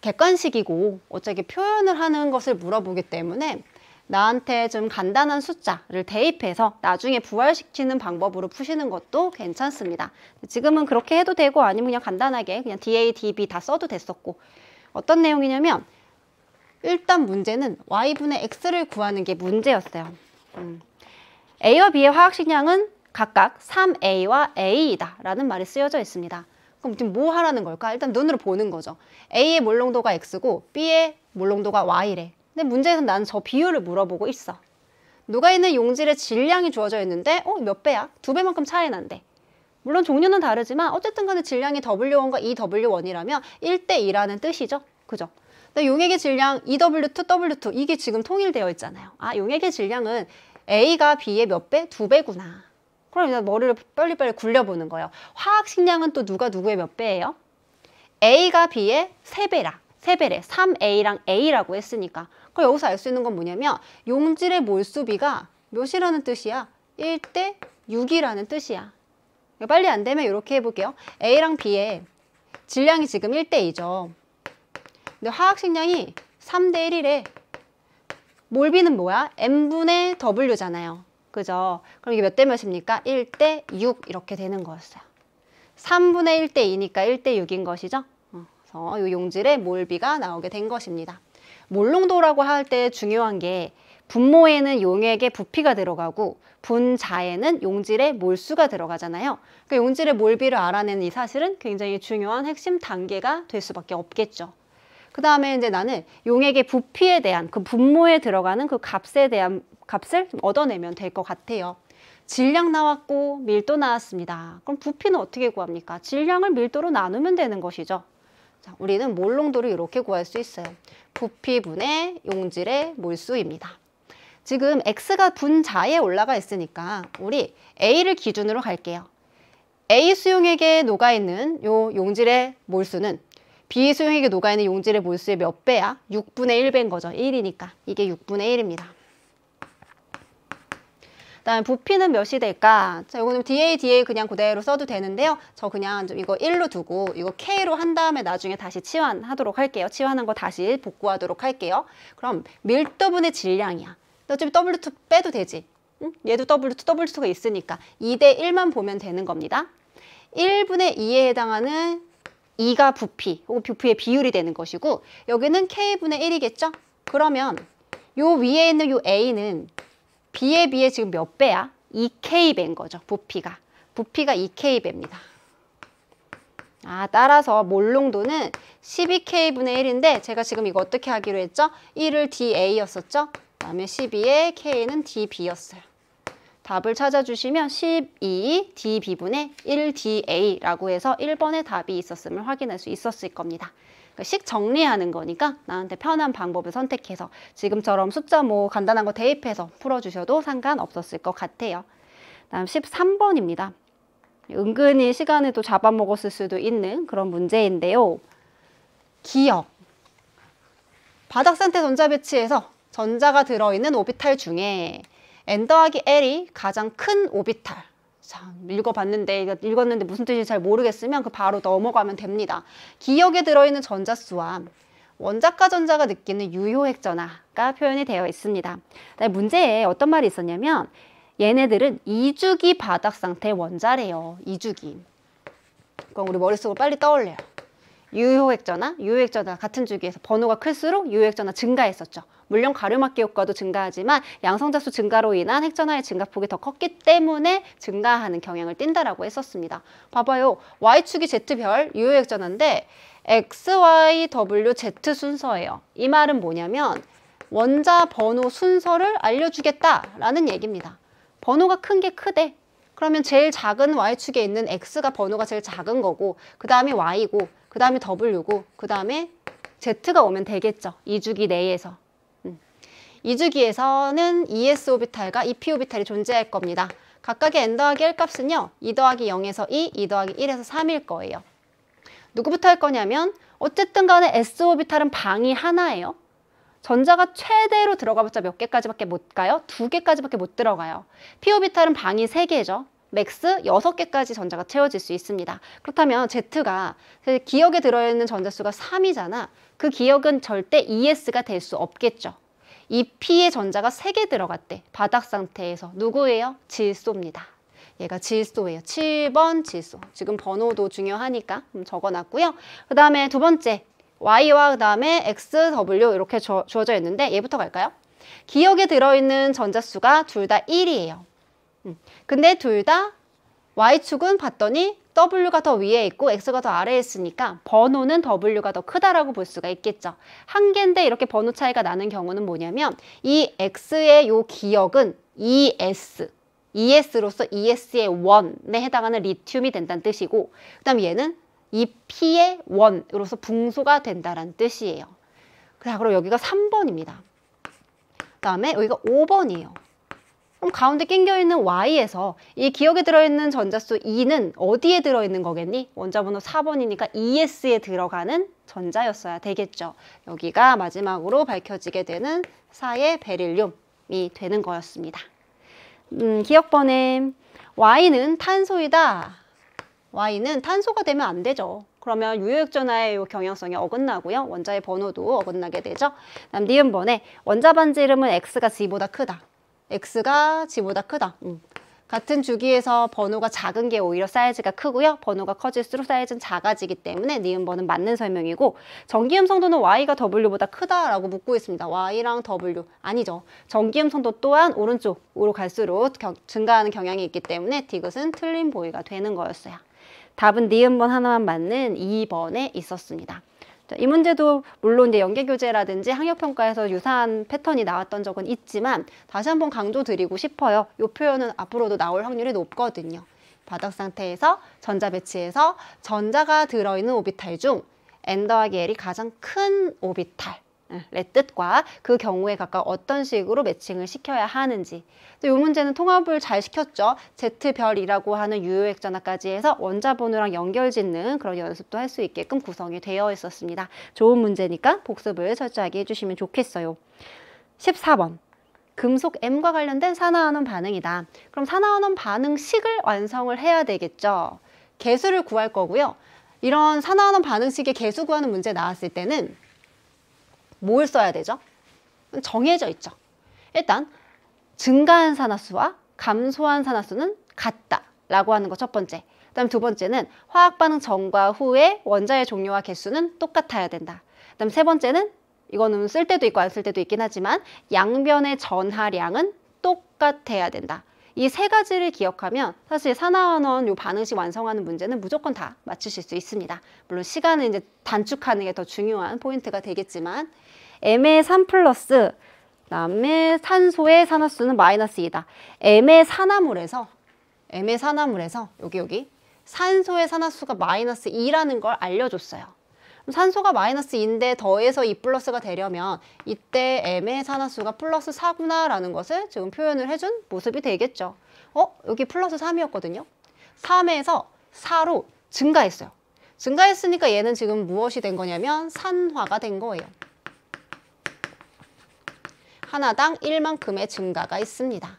객관식이고 어차피 표현을 하는 것을 물어보기 때문에 나한테 좀 간단한 숫자를 대입해서 나중에 부활시키는 방법으로 푸시는 것도 괜찮습니다. 지금은 그렇게 해도 되고 아니면 그냥 간단하게 그냥 DA, DB 다 써도 됐었고 어떤 내용이냐면 일단 문제는 Y분의 X를 구하는 게 문제였어요. 음. A와 B의 화학식량은 각각 3A와 A이다 라는 말이 쓰여져 있습니다. 그럼 지금 뭐 하라는 걸까? 일단 눈으로 보는 거죠. A의 몰롱도가 X고 B의 몰롱도가 Y래. 근데 문제에서 나는 저 비율을 물어보고 있어. 누가 있는 용질의 질량이 주어져 있는데 어 몇 배야? 두 배만큼 차이 난대. 물론 종류는 다르지만 어쨌든 간에 질량이 W1과 EW1이라면 1대2라는 뜻이죠. 그죠? 근데 용액의 질량 EW2, W2 이게 지금 통일되어 있잖아요. 아 용액의 질량은 A가 B의 몇 배? 두 배구나. 그럼 이제 머리를 빨리빨리 굴려보는 거예요. 화학 식량은 또 누가 누구의 몇 배예요? A가 B의 세배라세배래 3A랑 A라고 했으니까 그럼 여기서 알 수 있는 건 뭐냐면 용질의 몰수비가 몇이라는 뜻이야? 1대 6이라는 뜻이야. 빨리 안 되면 이렇게 해볼게요. A랑 B의 질량이 지금 1대 2죠. 근데 화학식량이 3대 1이래. 몰비는 뭐야? M분의 W잖아요. 그죠? 그럼 이게 몇 대 몇입니까? 1대 6 이렇게 되는 거였어요. 3분의 1대 2니까 1대 6인 것이죠. 어, 그래서 이 용질의 몰비가 나오게 된 것입니다. 몰롱도라고 할 때 중요한 게 분모에는 용액의 부피가 들어가고 분자에는 용질의 몰수가 들어가잖아요. 그 용질의 몰비를 알아내는 이 사실은 굉장히 중요한 핵심 단계가 될 수밖에 없겠죠. 그 다음에 이제 나는 용액의 부피에 대한 그 분모에 들어가는 그 값에 대한 값을 좀 얻어내면 될 것 같아요. 질량 나왔고 밀도 나왔습니다. 그럼 부피는 어떻게 구합니까? 질량을 밀도로 나누면 되는 것이죠. 자, 우리는 몰롱도를 이렇게 구할 수 있어요. 부피분의 용질의 몰수입니다. 지금 x가 분자에 올라가 있으니까 우리 a를 기준으로 갈게요. a 수용액에 녹아있는 요 용질의 몰수는 b 수용액에 녹아있는 용질의 몰수의 몇 배야? 6분의 1배인 거죠. 1이니까. 이게 6분의 1입니다. 다음 부피는 몇이 될까? 자, 이거는 DA, DA 그냥 그대로 써도 되는데요. 저 그냥 좀 이거 1로 두고 이거 K로 한 다음에 나중에 다시 치환하도록 할게요. 치환한 거 다시 복구하도록 할게요. 그럼 밀도분의 질량이야. 어차피 W2 빼도 되지. 응? 얘도 W2, W2가 있으니까 2 대 1만 보면 되는 겁니다. 1분의 2에 해당하는 2가 부피, 혹은 부피의 비율이 되는 것이고 여기는 K분의 1이겠죠? 그러면 요 위에 있는 요 A는 B에 비해 지금 몇 배야? 2K배인 거죠. 부피가. 부피가 2K배입니다. 아, 따라서 몰롱도는 12K분의 1인데 제가 지금 이거 어떻게 하기로 했죠? 1을 DA였었죠? 그다음에 12에 K는 DB였어요. 답을 찾아주시면 12 DB분의 1DA라고 해서 1번의 답이 있었음을 확인할 수 있었을 겁니다. 식 그러니까 정리하는 거니까 나한테 편한 방법을 선택해서 지금처럼 숫자 뭐 간단한 거 대입해서 풀어주셔도 상관없었을 것 같아요. 다음 13번입니다. 은근히 시간을 또 잡아먹었을 수도 있는 그런 문제인데요. 기억. 바닥 상태 전자 배치에서 전자가 들어있는 오비탈 중에 N 더하기 L이 가장 큰 오비탈 자, 읽어봤는데 읽었는데 무슨 뜻인지 잘 모르겠으면 그 바로 넘어가면 됩니다. 기억에 들어있는 전자수와 원자과 전자가 느끼는 유효핵전화가 표현이 되어 있습니다. 문제에 어떤 말이 있었냐면 얘네들은 이주기 바닥 상태 원자래요. 이주기 그럼 우리 머릿속으로 빨리 떠올려요. 유효액전화, 유효액전화 같은 주기에서 번호가 클수록 유효액전화 증가했었죠. 물론 가려막기 효과도 증가하지만 양성자수 증가로 인한 핵전화의 증가폭이 더 컸기 때문에 증가하는 경향을 띈다라고 했었습니다. 봐봐요. Y축이 Z별 유효액전화인데 XYWZ 순서예요. 이 말은 뭐냐면 원자 번호 순서를 알려주겠다라는 얘기입니다. 번호가 큰 게 크대. 그러면 제일 작은 Y축에 있는 X가 번호가 제일 작은 거고 그 다음이 Y고 그 다음에 W고 그 다음에 Z가 오면 되겠죠. 2주기 내에서. 음. 2주기에서는 ES 오비탈과 EP 오비탈이 존재할 겁니다. 각각의 N 더하기 1 값은요. 2 더하기 0에서 2, e, 2 더하기 1에서 3일 거예요. 누구부터 할 거냐면 어쨌든 간에 S 오비탈은 방이 하나예요. 전자가 최대로 들어가봤자 몇 개까지밖에 못 가요? 두 개까지밖에 못 들어가요. P 오비탈은 방이 세 개죠. 맥스 여섯 개까지 전자가 채워질 수 있습니다. 그렇다면 Z가 그 기억에 들어있는 전자수가 삼이잖아그 기억은 절대 ES가 될 수 없겠죠. 이 P의 전자가 세 개 들어갔대. 바닥 상태에서 누구예요? 질소입니다. 얘가 질소예요. 7번 질소. 지금 번호도 중요하니까 적어놨고요. 그 다음에 두 번째 Y와 그 다음에 X, W 이렇게 주어져 있는데 얘부터 갈까요? 기억에 들어있는 전자수가 둘 다 1이에요. 음. 근데 둘 다 Y축은 봤더니 W가 더 위에 있고 X가 더 아래에 있으니까 번호는 W가 더 크다라고 볼 수가 있겠죠. 한 개인데 이렇게 번호 차이가 나는 경우는 뭐냐면 이 X의 요 기억은 ES, ES로서 ES의 원에 해당하는 리튬이 된다는 뜻이고 그 다음 얘는 e P의 원으로서 붕소가 된다는 뜻이에요. 자, 그럼 여기가 3번입니다그 다음에 여기가 5번이에요 그럼 가운데 낑겨 있는 Y에서 이 기억에 들어있는 전자수 2는 어디에 들어있는 거겠니? 원자번호 4번이니까 ES에 들어가는 전자였어야 되겠죠. 여기가 마지막으로 밝혀지게 되는 4의 베릴륨이 되는 거였습니다. 음, 기억 번에 Y는 탄소이다. Y는 탄소가 되면 안 되죠. 그러면 유효액전화의 경향성이 어긋나고요. 원자의 번호도 어긋나게 되죠. 다음 니은 번에 원자 반지 이름은 X가 G보다 크다. x가 g보다 크다. 음. 같은 주기에서 번호가 작은 게 오히려 사이즈가 크고요. 번호가 커질수록 사이즈는 작아지기 때문에 니은 번은 맞는 설명이고 전기음 성도는 y가 w보다 크다라고 묻고 있습니다. y랑 w 아니죠. 전기음 성도 또한 오른쪽으로 갈수록 경, 증가하는 경향이 있기 때문에 디귿은 틀린 보이가 되는 거였어요. 답은 니은 번 하나만 맞는 2번에 있었습니다. 이 문제도 물론 이제 연계 교재라든지 학력 평가에서 유사한 패턴이 나왔던 적은 있지만 다시 한번 강조드리고 싶어요. 이 표현은 앞으로도 나올 확률이 높거든요. 바닥 상태에서 전자 배치에서 전자가 들어있는 오비탈 중 N 더하기 L이 가장 큰 오비탈 의 뜻과 그 경우에 각각 어떤 식으로 매칭을 시켜야 하는지 또이 문제는 통합을 잘 시켰죠. Z별이라고 하는 유효액전화까지 해서 원자번호랑 연결짓는 그런 연습도 할 수 있게끔 구성이 되어 있었습니다. 좋은 문제니까 복습을 철저하게 해주시면 좋겠어요. 14번 금속 M과 관련된 산화환원 반응이다. 그럼 산화환원 반응식을 완성을 해야 되겠죠. 개수를 구할 거고요. 이런 산화환원 반응식의 개수 구하는 문제 나왔을 때는 뭘 써야 되죠? 정해져 있죠. 일단 증가한 산화수와 감소한 산화수는 같다 라고 하는 거 첫 번째 그다음 두 번째는 화학 반응 전과 후에 원자의 종류와 개수는 똑같아야 된다 그다음 세 번째는 이거는 쓸 때도 있고 안 쓸 때도 있긴 하지만 양변의 전하량은 똑같아야 된다 이 세 가지를 기억하면 사실 산화환원 요 반응식 완성하는 문제는 무조건 다 맞추실 수 있습니다 물론 시간은 이제 단축하는 게 더 중요한 포인트가 되겠지만 M의 3 플러스 그다음에 산소의 산화수는 마이너스 2다. M의 산화물에서 M의 산화물에서 여기 여기 산소의 산화수가 마이너스 2라는 걸 알려줬어요. 산소가 마이너스 2인데 더해서 2 플러스가 되려면 이때 M의 산화수가 플러스 4구나라는 것을 지금 표현을 해준 모습이 되겠죠. 어? 여기 플러스 3이었거든요. 3에서 4로 증가했어요. 증가했으니까 얘는 지금 무엇이 된 거냐면 산화가 된 거예요. 하나당 1만큼의 증가가 있습니다.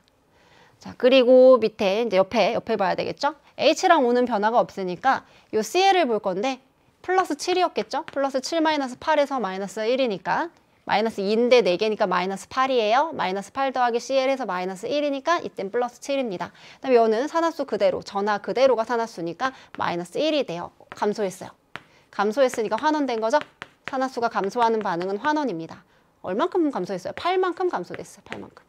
자, 그리고 밑에 이제 옆에 옆에 봐야 되겠죠? H랑 O는 변화가 없으니까 요 Cl을 볼 건데 플러스 7이었겠죠? 플러스 7 마이너스 8에서 마이너스 1이니까 마이너스 2인데 4개니까 마이너스 8이에요. 마이너스 8 더하기 CL 에서 마이너스 1이니까 이땐 플러스 7입니다. 그다음에 요는 산화수 그대로, 전화 그대로가 산화수니까 마이너스 1이 돼요. 감소했어요. 감소했으니까 환원된 거죠? 산화수가 감소하는 반응은 환원입니다. 얼만큼 감소했어요? 8만큼 감소됐어요. 8만큼.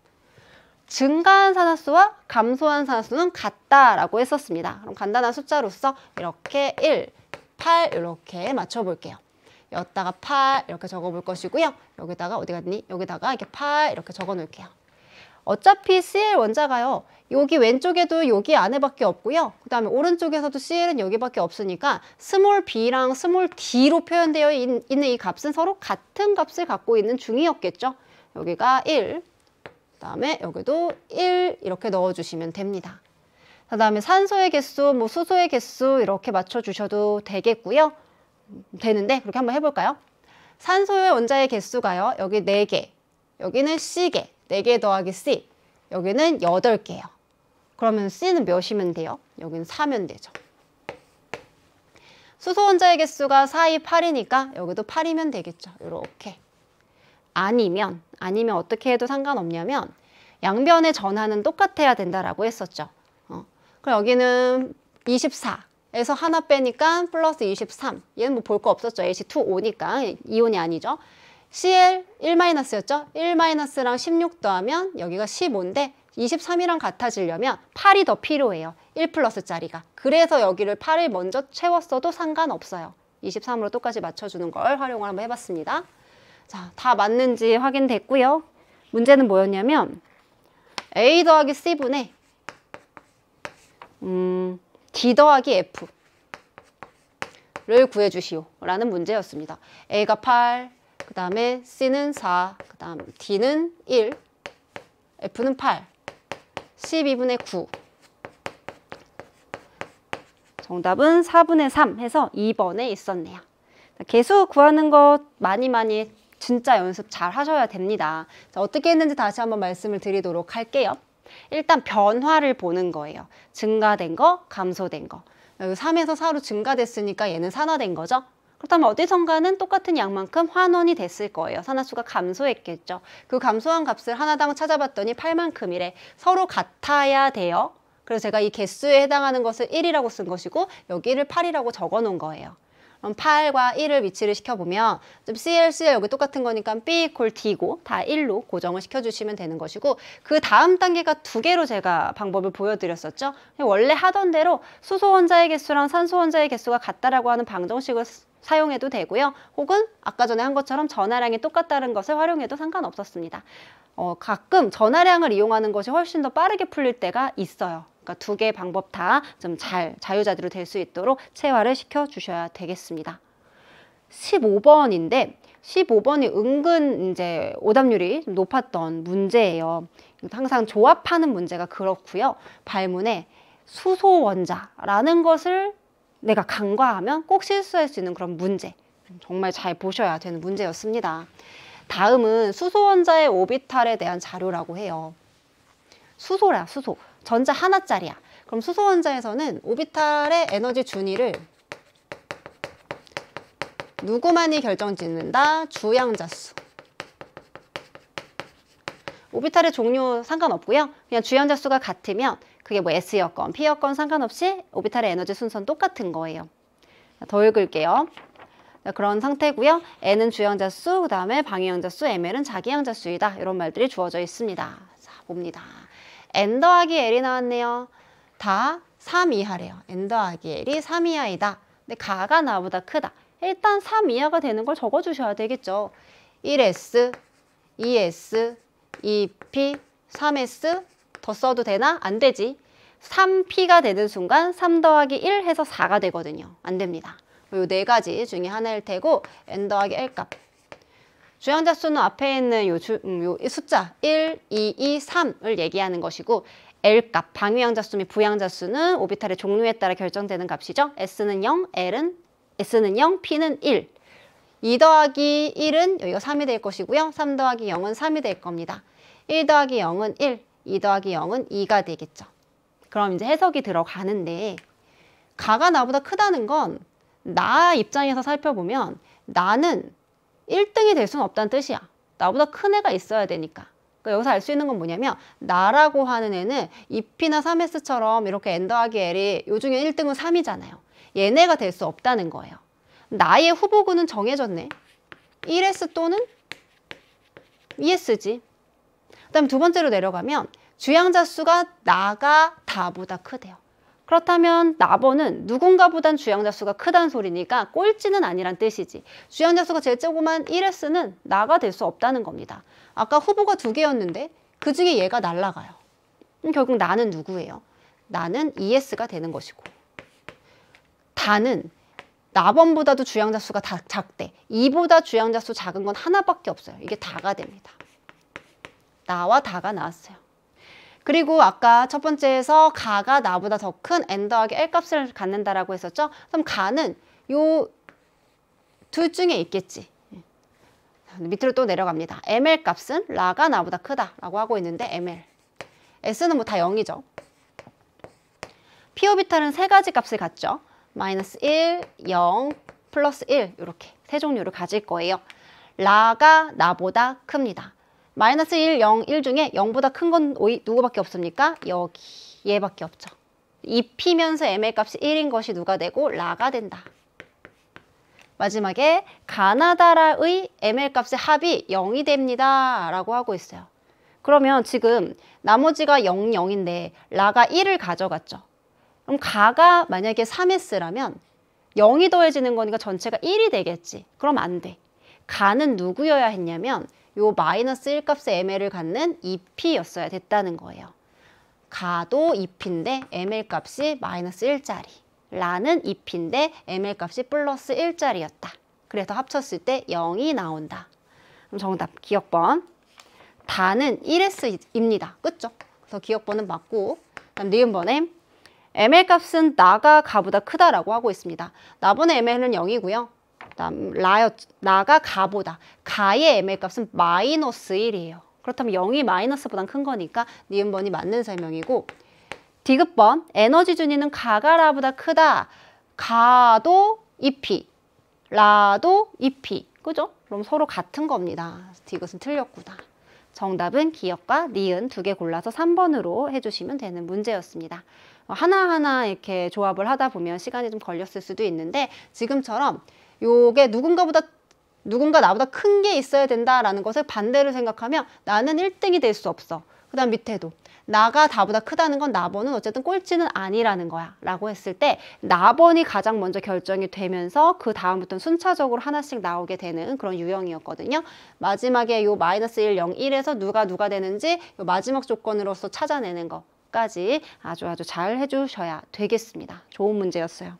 증가한 산화수와 감소한 산화수는 같다라고 했었습니다. 그럼 간단한 숫자로서 이렇게 1, 8 이렇게 맞춰볼게요. 여기다가 8 이렇게 적어볼 것이고요. 여기다가 어디 갔니? 여기다가 이렇게 8 이렇게 적어놓을게요. 어차피 CL 원자가요. 여기 왼쪽에도 여기 안에밖에 없고요. 그 다음에 오른쪽에서도 CL은 여기밖에 없으니까 스몰 B랑 스몰 D로 표현되어 있는 이 값은 서로 같은 값을 갖고 있는 중이었겠죠. 여기가 1, 그 다음에 여기도 1 이렇게 넣어주시면 됩니다. 그 다음에 산소의 개수, 뭐 수소의 개수 이렇게 맞춰주셔도 되겠고요. 되는데 그렇게 한번 해볼까요? 산소의 원자의 개수가요. 여기 4개, 여기는 C개, 4개 더하기 C 여기는 8개예요. 그러면 C는 몇이면 돼요? 여기는 4면 되죠. 수소 원자의 개수가 4, 이 8이니까 여기도 8이면 되겠죠. 이렇게. 아니면, 아니면 어떻게 해도 상관없냐면 양변의 전환은 똑같아야 된다라고 했었죠. 어. 그럼 여기는 24에서 하나 빼니까 플러스 23. 얘는 뭐 볼 거 없었죠. H2O니까 이온이 아니죠. CL 1-였죠? 1-랑 16 더하면 여기가 15인데 23이랑 같아지려면 8이 더 필요해요. 1 플러스짜리가. 그래서 여기를 8을 먼저 채웠어도 상관없어요. 23으로 똑같이 맞춰주는 걸 활용을 한번 해봤습니다. 자, 다 맞는지 확인됐고요. 문제는 뭐였냐면 A 더하기 C분의 음, D 더하기 F 를 구해주시오 라는 문제였습니다. A가 8, 그 다음에 C는 4, 그 다음 D는 1, F는 8, 12분의 9. 정답은 4분의 3 해서 2번에 있었네요. 개수 구하는 것 많이 많이 진짜 연습 잘 하셔야 됩니다. 자, 어떻게 했는지 다시 한번 말씀을 드리도록 할게요. 일단 변화를 보는 거예요. 증가된 거, 감소된 거. 3에서 4로 증가됐으니까 얘는 산화된 거죠. 그렇다면 어디선가는 똑같은 양만큼 환원이 됐을 거예요. 산화수가 감소했겠죠. 그 감소한 값을 하나당 찾아봤더니 8만큼이래. 서로 같아야 돼요. 그래서 제가 이 개수에 해당하는 것을 1이라고 쓴 것이고 여기를 8이라고 적어 놓은 거예요. 그럼 8과 1을 위치를 시켜보면 좀 CLC가 여기 똑같은 거니까 B 콜 q D고 다 1로 고정을 시켜주시면 되는 것이고 그 다음 단계가 두 개로 제가 방법을 보여드렸었죠. 원래 하던 대로 수소 원자의 개수랑 산소 원자의 개수가 같다라고 하는 방정식을 사용해도 되고요. 혹은 아까 전에 한 것처럼 전화량이 똑같다는 것을 활용해도 상관없었습니다. 어, 가끔 전화량을 이용하는 것이 훨씬 더 빠르게 풀릴 때가 있어요. 그러니까 두 개의 방법 다 좀 잘 자유자재로 될 수 있도록 체화를 시켜주셔야 되겠습니다. 15번인데 15번이 은근 이제 오답률이 높았던 문제예요. 항상 조합하는 문제가 그렇고요. 발문에 수소원자라는 것을 내가 간과하면 꼭 실수할 수 있는 그런 문제 정말 잘 보셔야 되는 문제였습니다. 다음은 수소 원자의 오비탈에 대한 자료라고 해요. 수소라 수소 전자 하나짜리야. 그럼 수소 원자에서는 오비탈의 에너지 준위를 누구만이 결정짓는다? 주양자수. 오비탈의 종류 상관없고요. 그냥 주양자수가 같으면 그게 뭐 s 여건 P였건 상관없이 오비탈의 에너지 순서는 똑같은 거예요. 더 읽을게요. 그런 상태고요. N은 주양자 수, 그 다음에 방위자 수, ML은 자기양자 수이다. 이런 말들이 주어져 있습니다. 자, 봅니다. N 더하기 L이 나왔네요. 다 3 이하래요. N 더하기 L이 3 이하이다. 근데 가가 나보다 크다. 일단 3 이하가 되는 걸 적어주셔야 되겠죠. 1S, 2S, 2P, 3S, 더 써도 되나? 안 되지. 3P가 되는 순간 3 더하기 1 해서 4가 되거든요. 안 됩니다. 요 네 가지 중에 하나일 테고 n 더하기 l 값. 주연자 수는 앞에 있는 요, 주, 음, 요 숫자 1, 2, 2, 3을 얘기하는 것이고 L값, 방위양자 수 및 부양자 수는 오비탈의 종류에 따라 결정되는 값이죠. S는 0, L은 S는 0, P는 1. 2 더하기 1은 여기가 3이 될 것이고요. 3 더하기 0은 3이 될 겁니다. 1 더하기 0은 1, 이 더하기 0은 2가 되겠죠. 그럼 이제 해석이 들어가는데 가가 나보다 크다는 건 나 입장에서 살펴보면 나는 1등이 될 수는 없다는 뜻이야. 나보다 큰 애가 있어야 되니까. 그러니까 여기서 알 수 있는 건 뭐냐면 나라고 하는 애는 2P나 3S처럼 이렇게 N 더하기 L이 요 중에 1등은 3이잖아요. 얘네가 될 수 없다는 거예요. 나의 후보군은 정해졌네. 1S 또는 ES지. 그다음 두 번째로 내려가면 주양자 수가 나가 다보다 크대요. 그렇다면 나버는 누군가보단 주양자 수가 크다는 소리니까 꼴찌는 아니란 뜻이지 주양자 수가 제일 조그만 1S는 나가 될 수 없다는 겁니다. 아까 후보가 두 개였는데 그중에 얘가 날라가요. 결국 나는 누구예요? 나는 ES가 되는 것이고 다는 나번보다도 주양자 수가 다 작대. 이보다 주양자 수 작은 건 하나밖에 없어요. 이게 다가 됩니다. 나와 다가 나왔어요. 그리고 아까 첫 번째에서 가가 나보다 더 큰 n 더하기 l 값을 갖는다라고 했었죠. 그럼 가는 요 둘 중에 있겠지. 밑으로 또 내려갑니다. ml 값은 라가 나보다 크다라고 하고 있는데 ml. s는 뭐 다 0이죠. p 오비탈은 세 가지 값을 갖죠. 마이너스 1, 0, 플러스 1 이렇게 세 종류를 가질 거예요. 라가 나보다 큽니다. 마이너스 1, 0, 1 중에 0보다 큰 건 누구밖에 없습니까? 여기 얘밖에 없죠. 입히면서 m의 값이 1인 것이 누가 되고 라가 된다. 마지막에 가나다라의 m의 값의 합이 0이 됩니다. 라고 하고 있어요. 그러면 지금 나머지가 0, 0인데 라가 1을 가져갔죠. 그럼 가가 만약에 3s라면 0이 더해지는 거니까 전체가 1이 되겠지. 그럼 안 돼. 가는 누구여야 했냐면 요 마이너스 1값의 ml을 갖는 2p였어야 됐다는 거예요. 가도 2p인데 ml값이 마이너스 1짜리 라는 2p인데 ml값이 플러스 1짜리였다. 그래서 합쳤을 때 0이 나온다. 그럼 정답 기억번 다는 1s입니다. 그쵸? 그래서 기억번은 맞고 그다음 번에 ml값은 나가 가보다 크다라고 하고 있습니다. 나번의 ml은 0이고요. 다음 라였, 라가 가보다. 가의 ML값은 마이너스 1이에요. 그렇다면 0이 마이너스보단 큰 거니까 니은번이 네 맞는 설명이고 디귿번 에너지 준위는 가가 라보다 크다. 가도 2피, 라도 2피. 그죠? 그럼 서로 같은 겁니다. 디귿은 틀렸구나. 정답은 기억과 니은 두 개 골라서 3번으로 해주시면 되는 문제였습니다. 하나하나 이렇게 조합을 하다 보면 시간이 좀 걸렸을 수도 있는데 지금처럼 요게 누군가보다 누군가 나보다 큰 게 있어야 된다라는 것을 반대로 생각하면 나는 1등이 될 수 없어. 그 다음 밑에도 나가 다보다 크다는 건 나번은 어쨌든 꼴찌는 아니라는 거야 라고 했을 때 나번이 가장 먼저 결정이 되면서 그 다음부터는 순차적으로 하나씩 나오게 되는 그런 유형이었거든요 마지막에 요 마이너스 1, 0, 1에서 누가 누가 되는지 요 마지막 조건으로서 찾아내는 것까지 아주 아주 잘 해주셔야 되겠습니다 좋은 문제였어요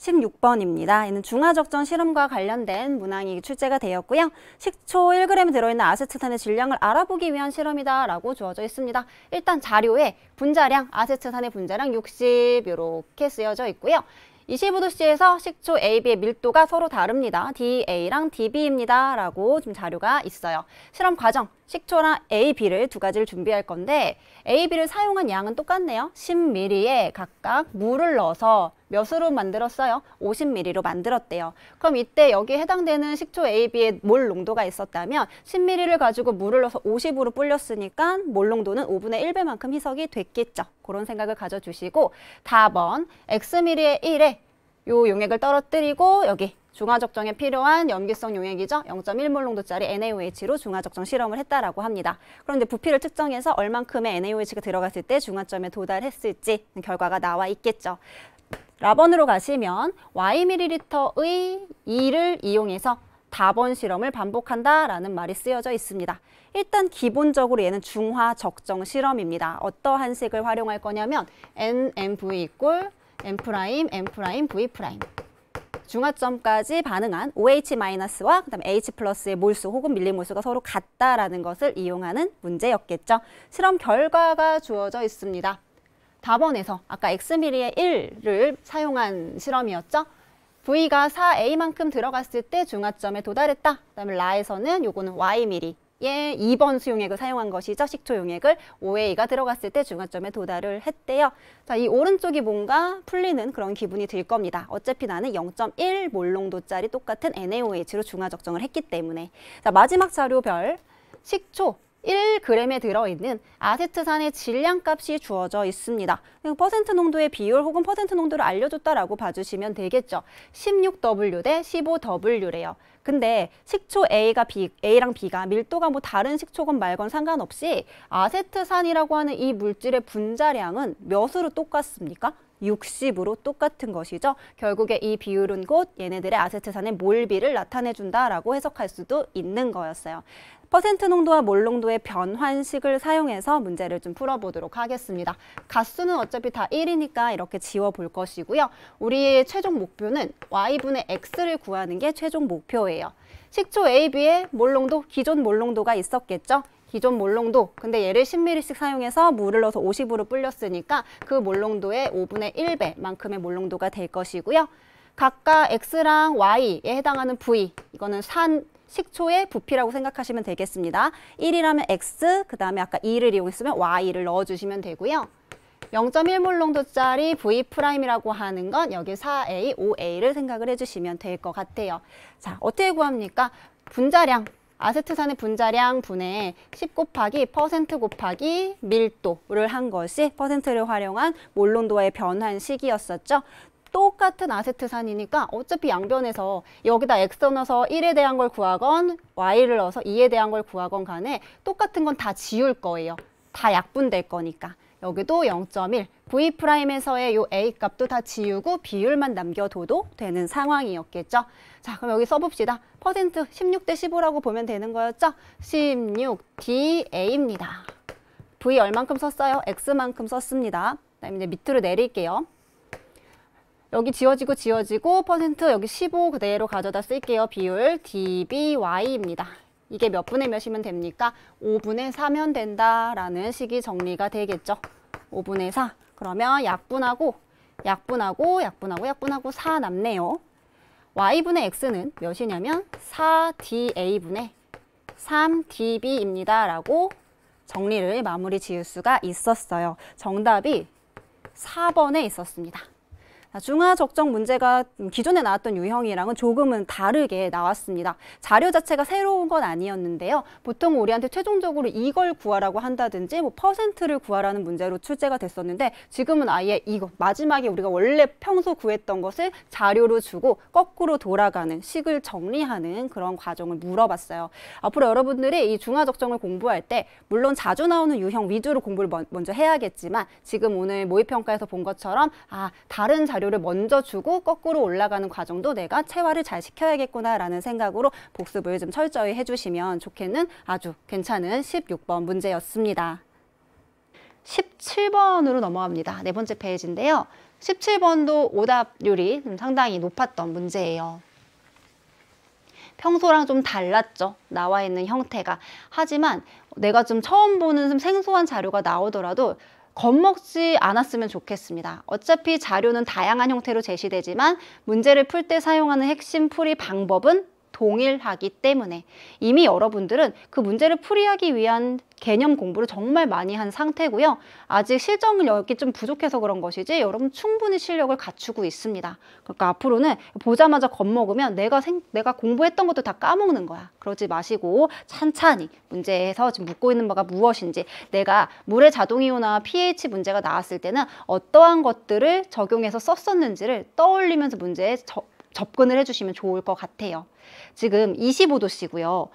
16번입니다. 얘는 중화적정 실험과 관련된 문항이 출제가 되었고요. 식초 1g 들어있는 아세트산의 질량을 알아보기 위한 실험이다라고 주어져 있습니다. 일단 자료에 분자량, 아세트산의 분자량 60 이렇게 쓰여져 있고요. 25도씨에서 식초 AB의 밀도가 서로 다릅니다. DA랑 DB입니다. 라고 좀 자료가 있어요. 실험 과정 식초랑 A, B를 두 가지를 준비할 건데 A, B를 사용한 양은 똑같네요. 10ml에 각각 물을 넣어서 몇으로 만들었어요? 50ml로 만들었대요. 그럼 이때 여기에 해당되는 식초 A, B의 몰 농도가 있었다면 10ml를 가지고 물을 넣어서 50으로 불렸으니까 몰 농도는 5분의 1배만큼 희석이 됐겠죠. 그런 생각을 가져주시고 4번 x m l 에 1에 요 용액을 떨어뜨리고 여기 중화적정에 필요한 염기성 용액이죠. 0.1몰 농도짜리 NaOH로 중화적정 실험을 했다라고 합니다. 그런데 부피를 측정해서 얼만큼의 NaOH가 들어갔을 때 중화점에 도달했을지 결과가 나와 있겠죠. 라번으로 가시면 y 밀리리터의 2를 이용해서 다번 실험을 반복한다라는 말이 쓰여져 있습니다. 일단 기본적으로 얘는 중화 적정 실험입니다. 어떠한 식을 활용할 거냐면 NMV 이꼴 M 프라임 M 프라임 V 프라임 중화점까지 반응한 OH-와 그다음 에 H+의 몰수 혹은 밀리몰수가 서로 같다라는 것을 이용하는 문제였겠죠. 실험 결과가 주어져 있습니다. 답원에서 아까 x m 리의 1을 사용한 실험이었죠. V가 4A만큼 들어갔을 때 중화점에 도달했다. 그다음에 라에서는 요거는 Y미리, 에 예, 2번 수용액을 사용한 것이죠. 식초 용액을 5에 가 들어갔을 때중간점에 도달을 했대요. 자, 이 오른쪽이 뭔가 풀리는 그런 기분이 들 겁니다. 어차피 나는 0.1 몰농도짜리 똑같은 NaOH로 중화 적정을 했기 때문에. 자, 마지막 자료별 식초 1g에 들어있는 아세트산의 질량값이 주어져 있습니다. 음, 퍼센트 농도의 비율 혹은 퍼센트 농도를 알려줬다라고 봐주시면 되겠죠. 16W 대 15W래요. 근데 식초 A가 B, A랑 B가 밀도가 뭐 다른 식초건 말건 상관없이 아세트산이라고 하는 이 물질의 분자량은 몇으로 똑같습니까? 60으로 똑같은 것이죠. 결국에 이 비율은 곧 얘네들의 아세트산의 몰비를 나타내준다라고 해석할 수도 있는 거였어요. 퍼센트 농도와 몰 농도의 변환식을 사용해서 문제를 좀 풀어보도록 하겠습니다. 가수는 어차피 다 1이니까 이렇게 지워볼 것이고요. 우리의 최종 목표는 y분의 x를 구하는 게 최종 목표예요. 식초 a b 에몰 농도, 기존 몰 농도가 있었겠죠? 기존 몰농도 근데 얘를 10ml씩 사용해서 물을 넣어서 50으로 불렸으니까 그 몰농도의 5분의 1배만큼의 몰농도가 될 것이고요. 각각 X랑 Y에 해당하는 V 이거는 산 식초의 부피라고 생각하시면 되겠습니다. 1이라면 X, 그 다음에 아까 2를 이용했으면 Y를 넣어주시면 되고요. 0.1몰롱도짜리 V'이라고 하는 건 여기 4A, 5A를 생각을 해주시면 될 것 같아요. 자, 어떻게 구합니까? 분자량, 아세트산의 분자량 분의 10 곱하기 퍼센트 곱하기 밀도를 한 것이 퍼센트를 활용한 몰론도의 변환식이었었죠. 똑같은 아세트 산이니까 어차피 양변에서 여기다 x 넣어서 1에 대한 걸 구하건 y를 넣어서 2에 대한 걸 구하건 간에 똑같은 건 다 지울 거예요. 다 약분될 거니까. 여기도 0.1, V'에서의 요 A 값도 다 지우고 비율만 남겨둬도 되는 상황이었겠죠. 자, 그럼 여기 써봅시다. 퍼센트 16대 15라고 보면 되는 거였죠. 16dA입니다. V 얼만큼 썼어요? X만큼 썼습니다. 그다음에 이제 밑으로 내릴게요. 여기 지워지고 지워지고 퍼센트 여기 15 그대로 가져다 쓸게요. 비율 dby입니다. 이게 몇 분의 몇이면 됩니까? 5분의 4면 된다라는 식이 정리가 되겠죠. 5분의 4. 그러면 약분하고 약분하고 약분하고 약분하고 4 남네요. y분의 x는 몇이냐면 4da분의 3db입니다. 라고 정리를 마무리 지을 수가 있었어요. 정답이 4번에 있었습니다. 중화 적정 문제가 기존에 나왔던 유형이랑은 조금은 다르게 나왔습니다. 자료 자체가 새로운 건 아니었는데요. 보통 우리한테 최종적으로 이걸 구하라고 한다든지 뭐 퍼센트를 구하라는 문제로 출제가 됐었는데 지금은 아예 이거 마지막에 우리가 원래 평소 구했던 것을 자료로 주고 거꾸로 돌아가는 식을 정리하는 그런 과정을 물어봤어요. 앞으로 여러분들이 이 중화 적정을 공부할 때 물론 자주 나오는 유형 위주로 공부를 먼저 해야겠지만 지금 오늘 모의평가에서 본 것처럼 아 다른 자료 자료를 먼저 주고 거꾸로 올라가는 과정도 내가 체화를 잘 시켜야겠구나라는 생각으로 복습을 좀 철저히 해주시면 좋겠는 아주 괜찮은 16번 문제였습니다. 17번으로 넘어갑니다. 네 번째 페이지인데요. 17번도 오답률이 상당히 높았던 문제예요. 평소랑 좀 달랐죠. 나와 있는 형태가. 하지만 내가 좀 처음 보는 좀 생소한 자료가 나오더라도 겁먹지 않았으면 좋겠습니다. 어차피 자료는 다양한 형태로 제시되지만 문제를 풀 때 사용하는 핵심 풀이 방법은 동일하기 때문에 이미 여러분들은 그 문제를 풀이하기 위한 개념 공부를 정말 많이 한 상태고요. 아직 실전 여기 좀 부족해서 그런 것이지 여러분 충분히 실력을 갖추고 있습니다. 그러니까 앞으로는 보자마자 겁먹으면 내가 생, 내가 공부했던 것도 다 까먹는 거야. 그러지 마시고 찬찬히 문제에서 지금 묻고 있는 바가 무엇인지 내가 물의 자동이온화 pH 문제가 나왔을 때는 어떠한 것들을 적용해서 썼었는지를 떠올리면서 문제에 저, 접근을 해주시면 좋을 것 같아요. 지금 25도씨고요.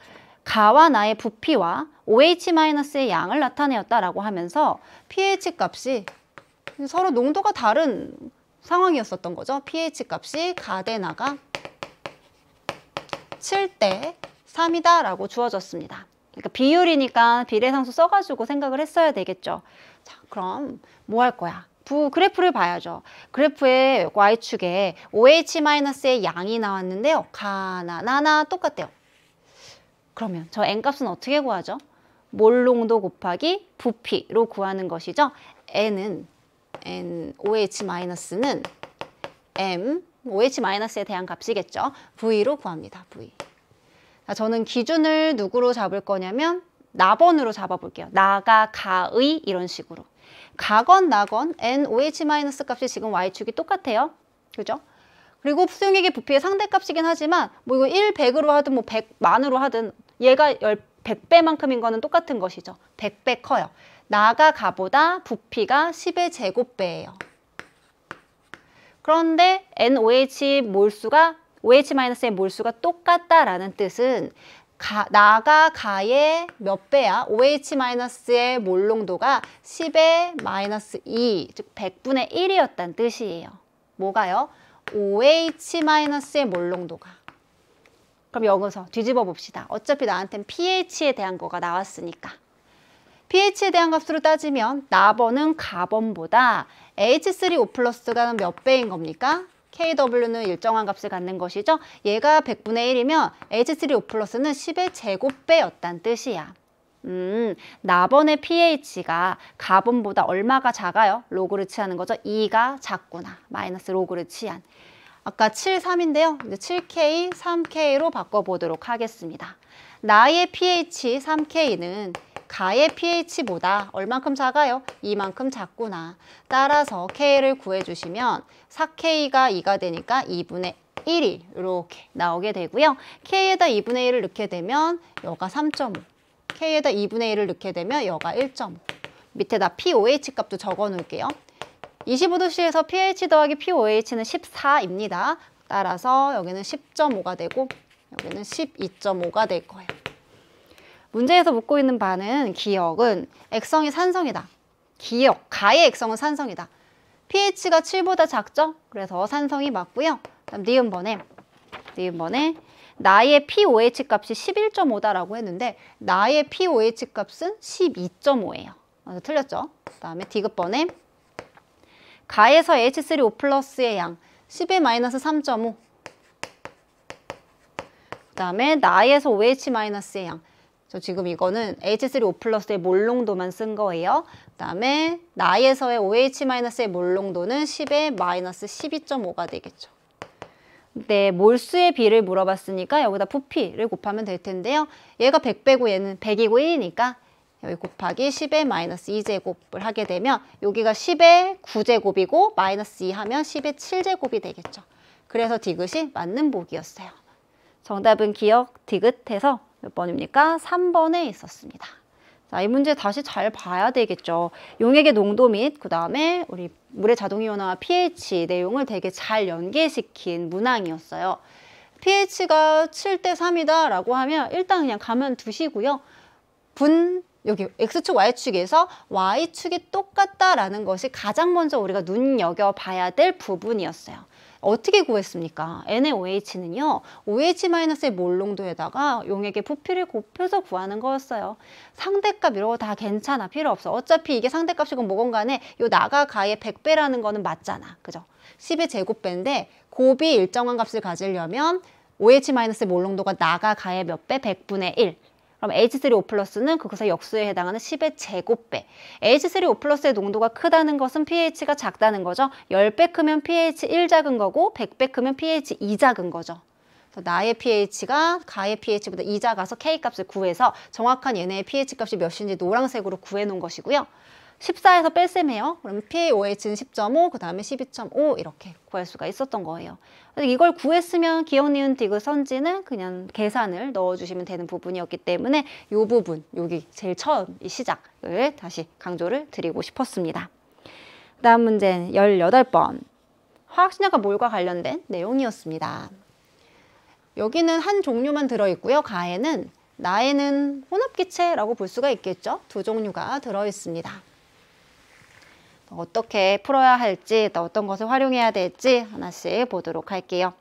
가와 나의 부피와 OH-의 양을 나타내었다라고 하면서 pH 값이 서로 농도가 다른 상황이었었던 거죠. pH 값이 가 대 나가 7대 3이다 라고 주어졌습니다. 그러니까 비율이니까 비례상수 써가지고 생각을 했어야 되겠죠. 자, 그럼 뭐 할 거야? 부 그래프를 봐야죠. 그래프의 y축에 OH-의 양이 나왔는데요. 가나 나나 똑같대요. 그러면 저 n값은 어떻게 구하죠? 몰 농도 곱하기 부피로 구하는 것이죠. n은 n OH-는 m OH-에 대한 값이겠죠. v로 구합니다. v. 저는 기준을 누구로 잡을 거냐면 나번으로 잡아볼게요. 나가 가의 이런 식으로. 가건 나건 n OH- 값이 지금 y축이 똑같아요. 그죠? 그리고 수용액의 부피의 상대값이긴 하지만 뭐 이거 1, 100으로 하든 뭐 100만으로 하든 얘가 10, 0배만큼인 거는 똑같은 것이죠. 100배 커요. 나가 가보다 부피가 10의 제곱배예요. 그런데 NOH 몰수가 OH-의 몰수가 똑같다라는 뜻은 가, 나가 가의 몇 배야? OH-의 몰농도가 10의 마이너스 2, 즉 100분의 1이었다는 뜻이에요. 뭐가요? OH-의 몰농도가. 그럼 여기서 뒤집어 봅시다. 어차피 나한텐 pH에 대한 거가 나왔으니까. pH에 대한 값으로 따지면 나번은 가번보다 H3O+가 몇 배인 겁니까? KW는 일정한 값을 갖는 것이죠. 얘가 100분의 1이면 H3O 플러스는 10의 제곱배였단 뜻이야. 음, 나번의 pH가 가번보다 얼마가 작아요? 로그를 취하는 거죠. 2가 작구나. 마이너스 로그를 취한. 아까 7, 3인데요. 이제 7K, 3K로 바꿔보도록 하겠습니다. 나의 pH 3K는 가의 pH보다 얼만큼 작아요? 이만큼 작구나. 따라서 K를 구해주시면 4K가 2가 되니까 2분의 1이 이렇게 나오게 되고요. K에다 2분의 1을 넣게 되면 여가 3.5, K에다 2분의 1을 넣게 되면 여가 1.5. 밑에다 POH 값도 적어 놓을게요. 25도씨에서 pH 더하기 POH는 14입니다. 따라서 여기는 10.5가 되고 여기는 12.5가 될 거예요. 문제에서 묻고 있는 바는 기억은 액성이 산성이다. 기억 가의 액성은 산성이다. pH가 7보다 작죠? 그래서 산성이 맞고요. 그럼 니은 번에, 니은 번에 나의 POH 값이 11.5다라고 했는데 나의 POH 값은 12.5예요. 아, 틀렸죠? 그 다음에 D급번에 가에서 H3O 플러스의 양 10에 마이너스 3.5그 다음에 나에서 OH 마이너스의 양 그래서 지금 이거는 H3O 플러스의 몰농도만 쓴 거예요. 그 다음에 나에서의 OH-의 몰농도는 10의 마이너스 12.5가 되겠죠. 네, 몰수의 비를 물어봤으니까 여기다 부피를 곱하면 될 텐데요. 얘가 100배고 얘는 100이고 1이니까 여기 곱하기 10의 마이너스 2제곱을 하게 되면 여기가 10의 9제곱이고 마이너스 2 하면 10의 7제곱이 되겠죠. 그래서 디귿이 맞는 보기였어요. 정답은 기억 디귿해서 몇 번입니까? 3번에 있었습니다. 자, 이 문제 다시 잘 봐야 되겠죠. 용액의 농도 및그 다음에 우리 물의 자동이온화와 pH 내용을 되게 잘 연계시킨 문항이었어요. pH가 7대 3이다 라고 하면 일단 그냥 가면 두시고요. 분 여기 X축, Y축에서 Y축이 똑같다라는 것이 가장 먼저 우리가 눈여겨봐야 될 부분이었어요. 어떻게 구했습니까? NaOH는요. OH-의 몰농도에다가 용액의 부피를 곱해서 구하는 거였어요. 상대값 이런 거다 괜찮아. 필요 없어. 어차피 이게 상대값이건 뭐건 간에 요 나가가의 100배라는 거는 맞잖아. 그죠? 10의 제곱배인데 곱이 일정한 값을 가지려면 OH-의 몰농도가 나가가의 몇 배? 100분의 1. 그럼 H3O 플러스는 그것의 역수에 해당하는 10의 제곱배. H3O 플러스의 농도가 크다는 것은 pH가 작다는 거죠. 10배 크면 pH 1 작은 거고 100배 크면 pH 2 작은 거죠. 나의 pH가 가의 pH보다 2 작아서 K값을 구해서 정확한 얘네의 pH 값이 몇인지 노란색으로 구해 놓은 것이고요. 14에서 뺄셈해요. 그럼 POH는 10.5, 그 다음에 12.5 이렇게 구할 수가 있었던 거예요. 이걸 구했으면 기억, 니은, 디귿, 선지는 그냥 계산을 넣어주시면 되는 부분이었기 때문에 이 부분, 여기 제일 처음 이 시작을 다시 강조를 드리고 싶었습니다. 다음 문제는 18번. 화학신화가 뭘과 관련된 내용이었습니다. 여기는 한 종류만 들어있고요. 가에는 나에는 혼합기체라고 볼 수가 있겠죠. 두 종류가 들어있습니다. 어떻게 풀어야 할지 또 어떤 것을 활용해야 될지 하나씩 보도록 할게요.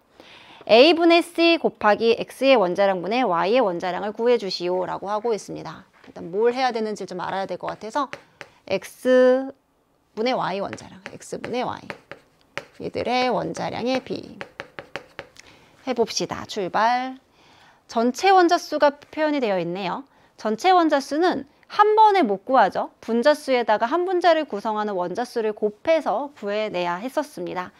a분의 c 곱하기 x의 원자량분의 y의 원자량을 구해주시오 라고 하고 있습니다. 일단 뭘 해야 되는지 좀 알아야 될 것 같아서 x분의 y 원자량, x분의 y 이들의 원자량의 b 해봅시다. 출발 전체 원자수가 표현이 되어 있네요. 전체 원자수는 한 번에 못 구하죠. 분자수에다가 한 분자를 구성하는 원자수를 곱해서 구해내야 했었습니다.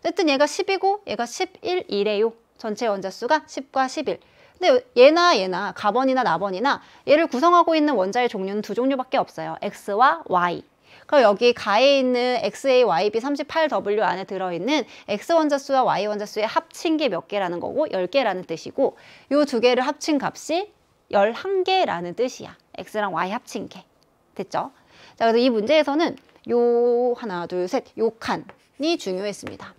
어쨌든 얘가 10이고 얘가 11이래요. 전체 원자수가 10과 11. 근데 얘나 얘나 가번이나 나번이나 얘를 구성하고 있는 원자의 종류는 두 종류밖에 없어요. X와 Y. 그럼 여기 가에 있는 XAYB38W 안에 들어있는 X원자수와 Y원자수의 합친 게 몇 개라는 거고 열개라는 뜻이고 이두 개를 합친 값이 열한개라는 뜻이야. x랑 y 합친 게 됐죠? 자, 그래서 이 문제에서는 요 하나, 둘, 셋, 요 칸이 중요했습니다.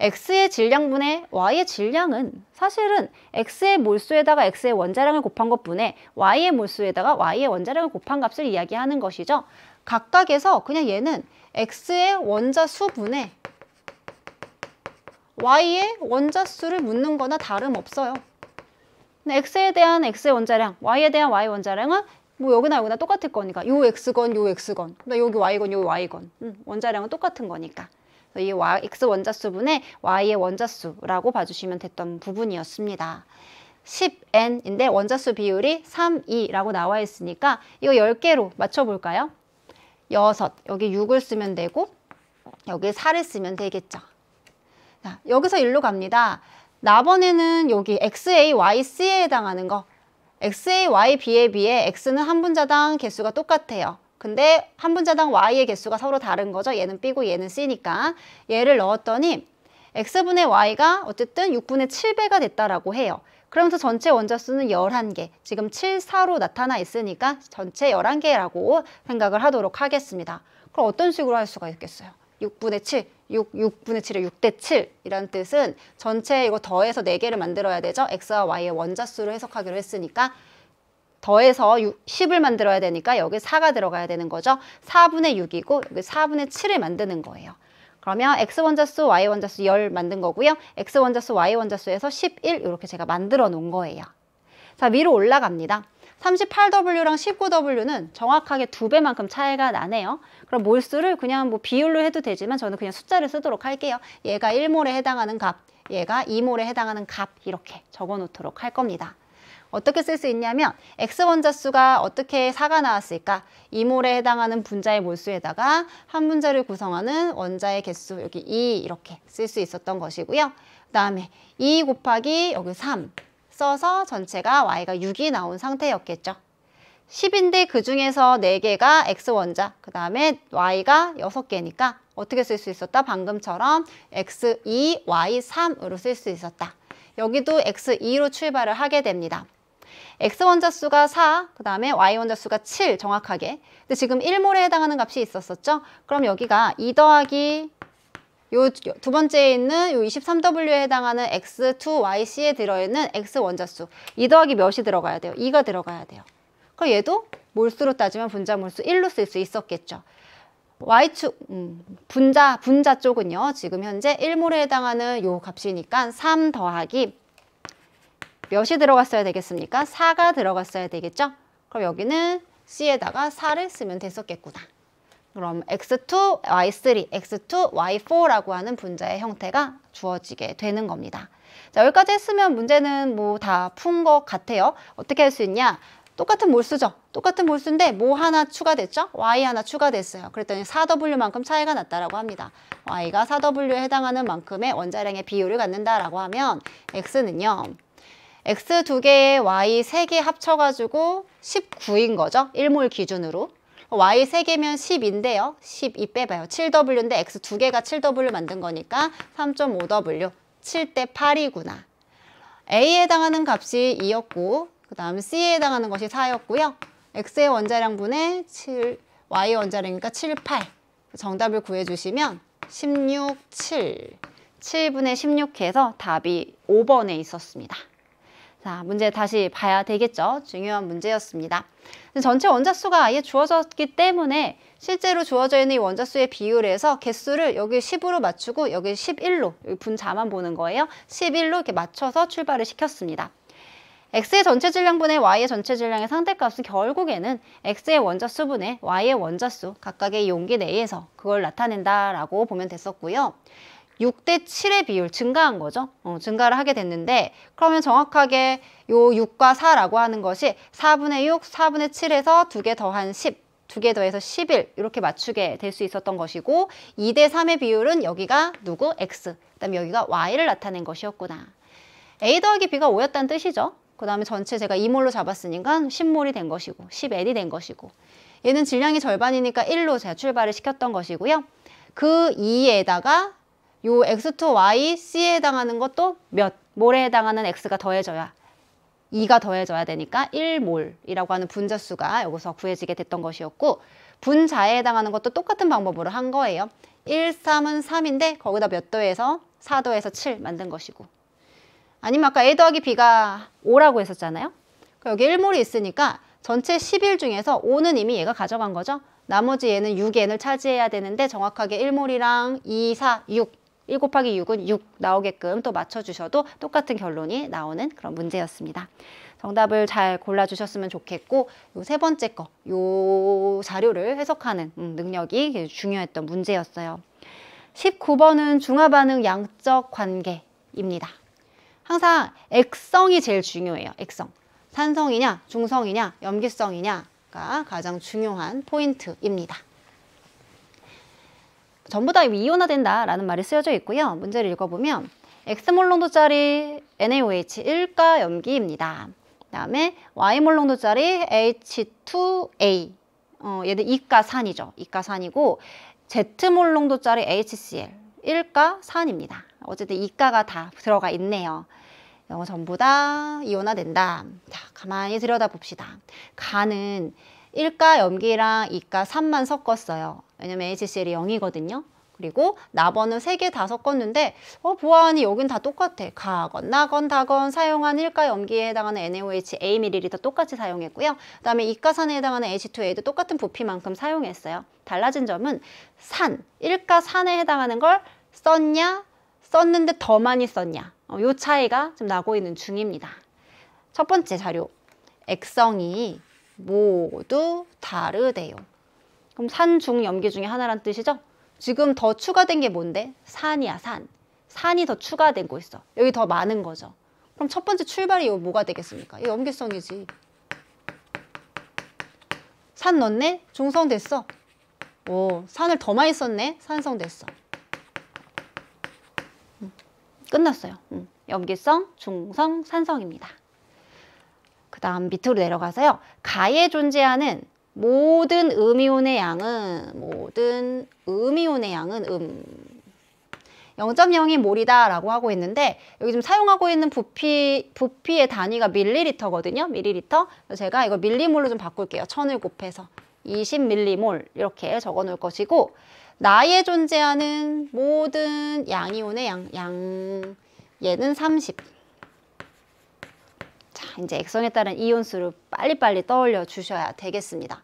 x의 질량분의 y의 질량은 사실은 x의 몰수에다가 x의 원자량을 곱한 것분에 y의 몰수에다가 y의 원자량을 곱한 값을 이야기하는 것이죠. 각각에서 그냥 얘는 x의 원자 수분에 y의 원자 수를 묻는 거나 다름없어요. x에 대한 x의 원자량, y에 대한 y 원자량은 뭐 여기나 여기나 똑같을 거니까 요 x건 요 x건 나 여기 y건 요 y건 음, 원자량은 똑같은 거니까 이 y, x 원자수분의 y의 원자수라고 봐주시면 됐던 부분이었습니다. 10n인데 원자수 비율이 3, 2라고 나와 있으니까 이거 10개로 맞춰볼까요? 6, 여기 6을 쓰면 되고 여기 4를 쓰면 되겠죠. 자, 여기서 일로 갑니다. 나번에는 여기 XAYC에 해당하는 거 XAYB에 비해 X는 한 분자당 개수가 똑같아요. 근데 한 분자당 Y의 개수가 서로 다른 거죠. 얘는 B고 얘는 C니까 얘를 넣었더니 X분의 Y가 어쨌든 6분의 7배가 됐다라고 해요. 그러면서 전체 원자수는 11개, 지금 7, 4로 나타나 있으니까 전체 11개라고 생각을 하도록 하겠습니다. 그럼 어떤 식으로 할 수가 있겠어요? 6분의 7, 6, 6분의 7에 6대 7이라는 뜻은 전체 이거 더해서 4개를 만들어야 되죠. x와 y의 원자수를 해석하기로 했으니까 더해서 6, 10을 만들어야 되니까 여기 4가 들어가야 되는 거죠. 4분의 6이고 여기 4분의 7을 만드는 거예요. 그러면 x원자수, y원자수 10 만든 거고요. x원자수, y원자수에서 11 이렇게 제가 만들어 놓은 거예요. 자, 위로 올라갑니다. 38W랑 19W는 정확하게 두 배만큼 차이가 나네요. 그럼 몰수를 그냥 뭐 비율로 해도 되지만 저는 그냥 숫자를 쓰도록 할게요. 얘가 1몰에 해당하는 값, 얘가 2몰에 해당하는 값 이렇게 적어놓도록 할 겁니다. 어떻게 쓸 수 있냐면 X원자수가 어떻게 사가 나왔을까? 이몰에 해당하는 분자의 몰수에다가 한 분자를 구성하는 원자의 개수 여기 2 e 이렇게 쓸 수 있었던 것이고요. 그 다음에 2 e 곱하기 여기 3 써서 전체가 y가 6이 나온 상태였겠죠. 10인데 그 중에서 4개가 x원자, 그 다음에 y가 6개니까 어떻게 쓸 수 있었다? 방금처럼 x2, y3으로 쓸 수 있었다. 여기도 x2로 출발을 하게 됩니다. x원자 수가 4, 그 다음에 y원자 수가 7 정확하게. 근데 지금 1몰에 해당하는 값이 있었었죠? 그럼 여기가 2 더하기 요두 번째에 있는 요 23W에 해당하는 X2YC에 들어있는 X 원자수 이 더하기 몇이 들어가야 돼요? 이가 들어가야 돼요. 그럼 그러니까 얘도 몰수로 따지면 분자 몰수 일로 쓸 수 있었겠죠. Y축 음, 분자 분자 쪽은요. 지금 현재 일몰에 해당하는 요 값이니까 3 더하기 몇이 들어갔어야 되겠습니까? 4가 들어갔어야 되겠죠? 그럼 여기는 C에다가 4를 쓰면 됐었겠구나. 그럼 x2, y3, x2, y4라고 하는 분자의 형태가 주어지게 되는 겁니다. 자, 여기까지 했으면 문제는 뭐 다 푼 것 같아요. 어떻게 할 수 있냐? 똑같은 몰수죠. 똑같은 몰수인데 뭐 하나 추가됐죠? y 하나 추가됐어요. 그랬더니 4w만큼 차이가 났다라고 합니다. y가 4w에 해당하는 만큼의 원자량의 비율을 갖는다라고 하면 x는요. x 두 개에 y 세 개 합쳐가지고 19인 거죠. 1몰 기준으로. y 3개면 10인데요. 12 빼봐요. 7w인데 x 2개가 7w 만든 거니까 3.5w. 7대 8이구나. a에 해당하는 값이 2였고 그 다음 c에 해당하는 것이 4였고요. x의 원자량분의 7, y 원자량이니까 7, 8. 정답을 구해주시면 16, 7. 7분의 16 해서 답이 5번에 있었습니다. 자, 문제 다시 봐야 되겠죠. 중요한 문제였습니다. 전체 원자수가 아예 주어졌기 때문에 실제로 주어져 있는 이 원자수의 비율에서 개수를 여기 10으로 맞추고 여기 11로 여기 분자만 보는 거예요. 11로 이렇게 맞춰서 출발을 시켰습니다. X의 전체 질량분의 Y의 전체 질량의 상대값은 결국에는 X의 원자수분의 Y의 원자수 각각의 용기 내에서 그걸 나타낸다라고 보면 됐었고요. 육 대칠의 비율 증가한 거죠. 어, 증가를 하게 됐는데 그러면 정확하게 요육과사라고 하는 것이 사분의육사분의칠에서 두 개 더한 십, 두 개 더해서 십 일 이렇게 맞추게 될 수 있었던 것이고 이 대삼의 비율은 여기가 누구? X, 그 다음에 여기가 Y를 나타낸 것이었구나. A 더하기 B가 오였다는 뜻이죠. 그 다음에 전체 제가 이몰로 잡았으니까 십몰이된 것이고 십엘이된 것이고 얘는 질량이 절반이니까 일로 제가 출발을 시켰던 것이고요. 그 2에다가 요 x2, y, c에 해당하는 것도 몇 몰에 해당하는 x가 더해져야 2가 더해져야 되니까 1몰이라고 하는 분자수가 여기서 구해지게 됐던 것이었고 분자에 해당하는 것도 똑같은 방법으로 한 거예요. 1, 3은 3인데 거기다 몇 도에서 4도에서 7 만든 것이고 아니면 아까 A 더하기 B가 5라고 했었잖아요. 여기 1몰이 있으니까 전체 10일 중에서 5는 이미 얘가 가져간 거죠. 나머지 얘는 6, n을 차지해야 되는데 정확하게 1몰이랑 2, 4, 6 1 곱하기 6은 6 나오게끔 또 맞춰주셔도 똑같은 결론이 나오는 그런 문제였습니다. 정답을 잘 골라주셨으면 좋겠고 요 세 번째 거, 요 자료를 해석하는 음, 능력이 중요했던 문제였어요. 19번은 중화반응 양적 관계입니다. 항상 액성이 제일 중요해요. 액성. 산성이냐, 중성이냐, 염기성이냐가 가장 중요한 포인트입니다. 전부 다 이온화된다라는 말이 쓰여져 있고요. 문제를 읽어보면 X몰 롱도짜리 NaOH1가 염기입니다. 그 다음에 Y몰 롱도짜리 H2A 어, 얘는 이가 산이죠. 이가 산이고 Z몰 롱도짜리 HCl 1가 산입니다. 어쨌든 이가가 다 들어가 있네요. 영어 전부 다 이온화된다. 자, 가만히 들여다봅시다. 가는 1가 염기랑 2가 산만 섞었어요. 왜냐면 HCl이 0이거든요. 그리고 나번은 세 개 다 섞었는데 어, 보아하니 여긴 다 똑같아. 가건, 나건, 다건 사용한 일가 염기에 해당하는 NaOH A 리 l 똑같이 사용했고요. 그다음에 이가산에 해당하는 H2A도 똑같은 부피만큼 사용했어요. 달라진 점은 산, 일가산에 해당하는 걸 썼냐, 썼는데 더 많이 썼냐 어, 요 차이가 지금 나고 있는 중입니다. 첫 번째 자료, 액성이 모두 다르대요. 그럼 산 중 염기 중에 하나란 뜻이죠? 지금 더 추가된 게 뭔데? 산이야 산. 산이 더 추가되고 있어. 여기 더 많은 거죠. 그럼 첫 번째 출발이 뭐가 되겠습니까? 이 염기성이지. 산 넣네? 중성 됐어. 오, 산을 더 많이 썼네? 산성 됐어. 음, 끝났어요. 음, 염기성, 중성, 산성입니다. 그 다음 밑으로 내려가서요. 가에 존재하는 모든 음이온의 양은 모든 음이온의 양은 음 0.0이 몰이다 라고 하고 있는데 여기 지금 사용하고 있는 부피, 부피의 단위가 밀리리터거든요 밀리리터 그래서 제가 이거 밀리몰로 좀 바꿀게요 천을 곱해서 20밀리몰 이렇게 적어 놓을 것이고 나에 존재하는 모든 양이온의 양, 양 얘는 30 자, 이제 액성에 따른 이온 수를 빨리빨리 떠올려 주셔야 되겠습니다.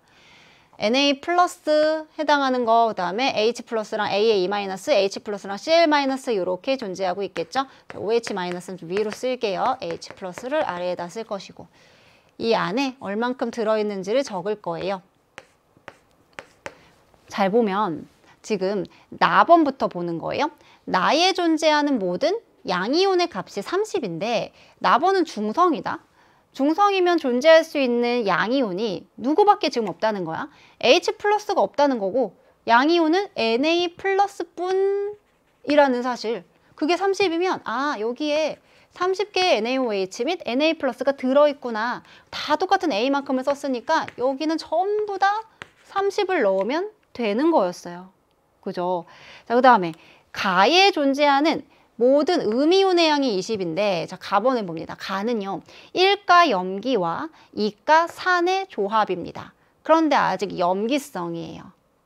NA 플러스 해당하는 거, 그 다음에 H 플러스랑 AA 마이너스, H 플러스랑 CL 마이너스 이렇게 존재하고 있겠죠. OH 마이너스는 위로 쓸게요. H 플러스를 아래에다 쓸 것이고 이 안에 얼만큼 들어있는지를 적을 거예요. 잘 보면 지금 나번부터 보는 거예요. 나에 존재하는 모든 양이온의 값이 30인데 나번은 중성이다. 중성이면 존재할 수 있는 양이온이 누구밖에 지금 없다는 거야? H 플러스가 없다는 거고 양이온은 Na 플러스 뿐이라는 사실 그게 30이면 아 여기에 30개의 NaOH 및 Na 플러스가 들어있구나 다 똑같은 A만큼을 썼으니까 여기는 전부 다 30을 넣으면 되는 거였어요 그죠? 자그 다음에 가에 존재하는 모든 음이온의 양이 20인데 자 가번을 봅니다. 가는요. 1가 염기와 2가 산의 조합입니다. 그런데 아직 염기성이에요.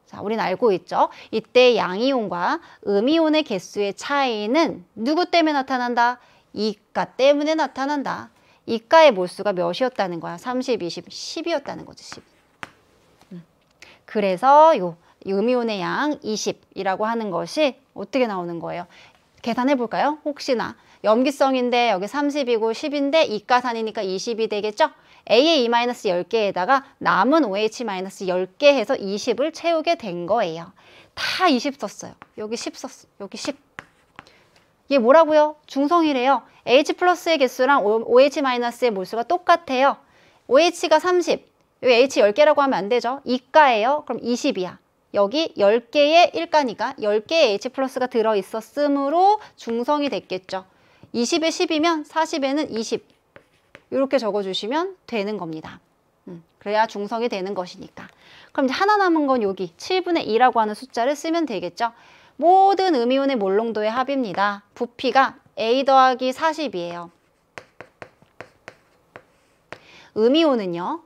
자, 우린 알고 있죠. 이때 양이온과 음이온의 개수의 차이는 누구 때문에 나타난다? 이가 때문에 나타난다. 이가의 몰수가 몇이었다는 거야? 30, 20, 10이었다는 거지, 10. 음. 그래서 요 음이온의 양 20이라고 하는 것이 어떻게 나오는 거예요? 계산해 볼까요? 혹시나 염기성인데 여기 30이고 10인데 이가산이니까 20이 되겠죠? A의 2-10개에다가 남은 OH-10개 해서 20을 채우게 된 거예요. 다 20 썼어요. 여기 10 썼어. 여기 10. 이게 뭐라고요? 중성이래요. H 플러스의 개수랑 OH-의 몰수가 똑같아요. OH가 30. 여기 H 10개라고 하면 안 되죠? 이가예요. 그럼 20이야. 여기 10개의 1가니까 10개의 H 플러스가 들어있었으므로 중성이 됐겠죠. 20에 10이면 40에는 20 이렇게 적어주시면 되는 겁니다. 음, 그래야 중성이 되는 것이니까. 그럼 이제 하나 남은 건 여기 7분의 2라고 하는 숫자를 쓰면 되겠죠. 모든 음이온의 몰롱도의 합입니다. 부피가 A 더하기 40이에요. 음이온은요.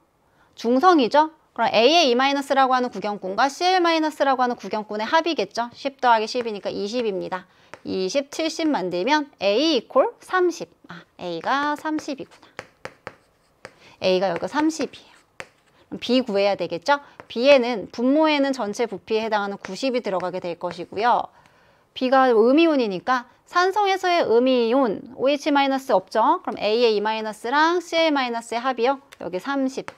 중성이죠. 그럼 A의 2-라고 e 하는 구경꾼과 CL-라고 e 하는 구경꾼의 합이겠죠. 10 더하기 10이니까 20입니다. 20, 70 만들면 A 이퀄 30. 아, A가 30이구나. A가 여기 30이에요. 그럼 B 구해야 되겠죠? B에는 분모에는 전체 부피에 해당하는 90이 들어가게 될 것이고요. B가 음이온이니까 산성에서의 음이온 OH- 없죠? 그럼 A의 E-랑 CL-의 합이요. 여기 30.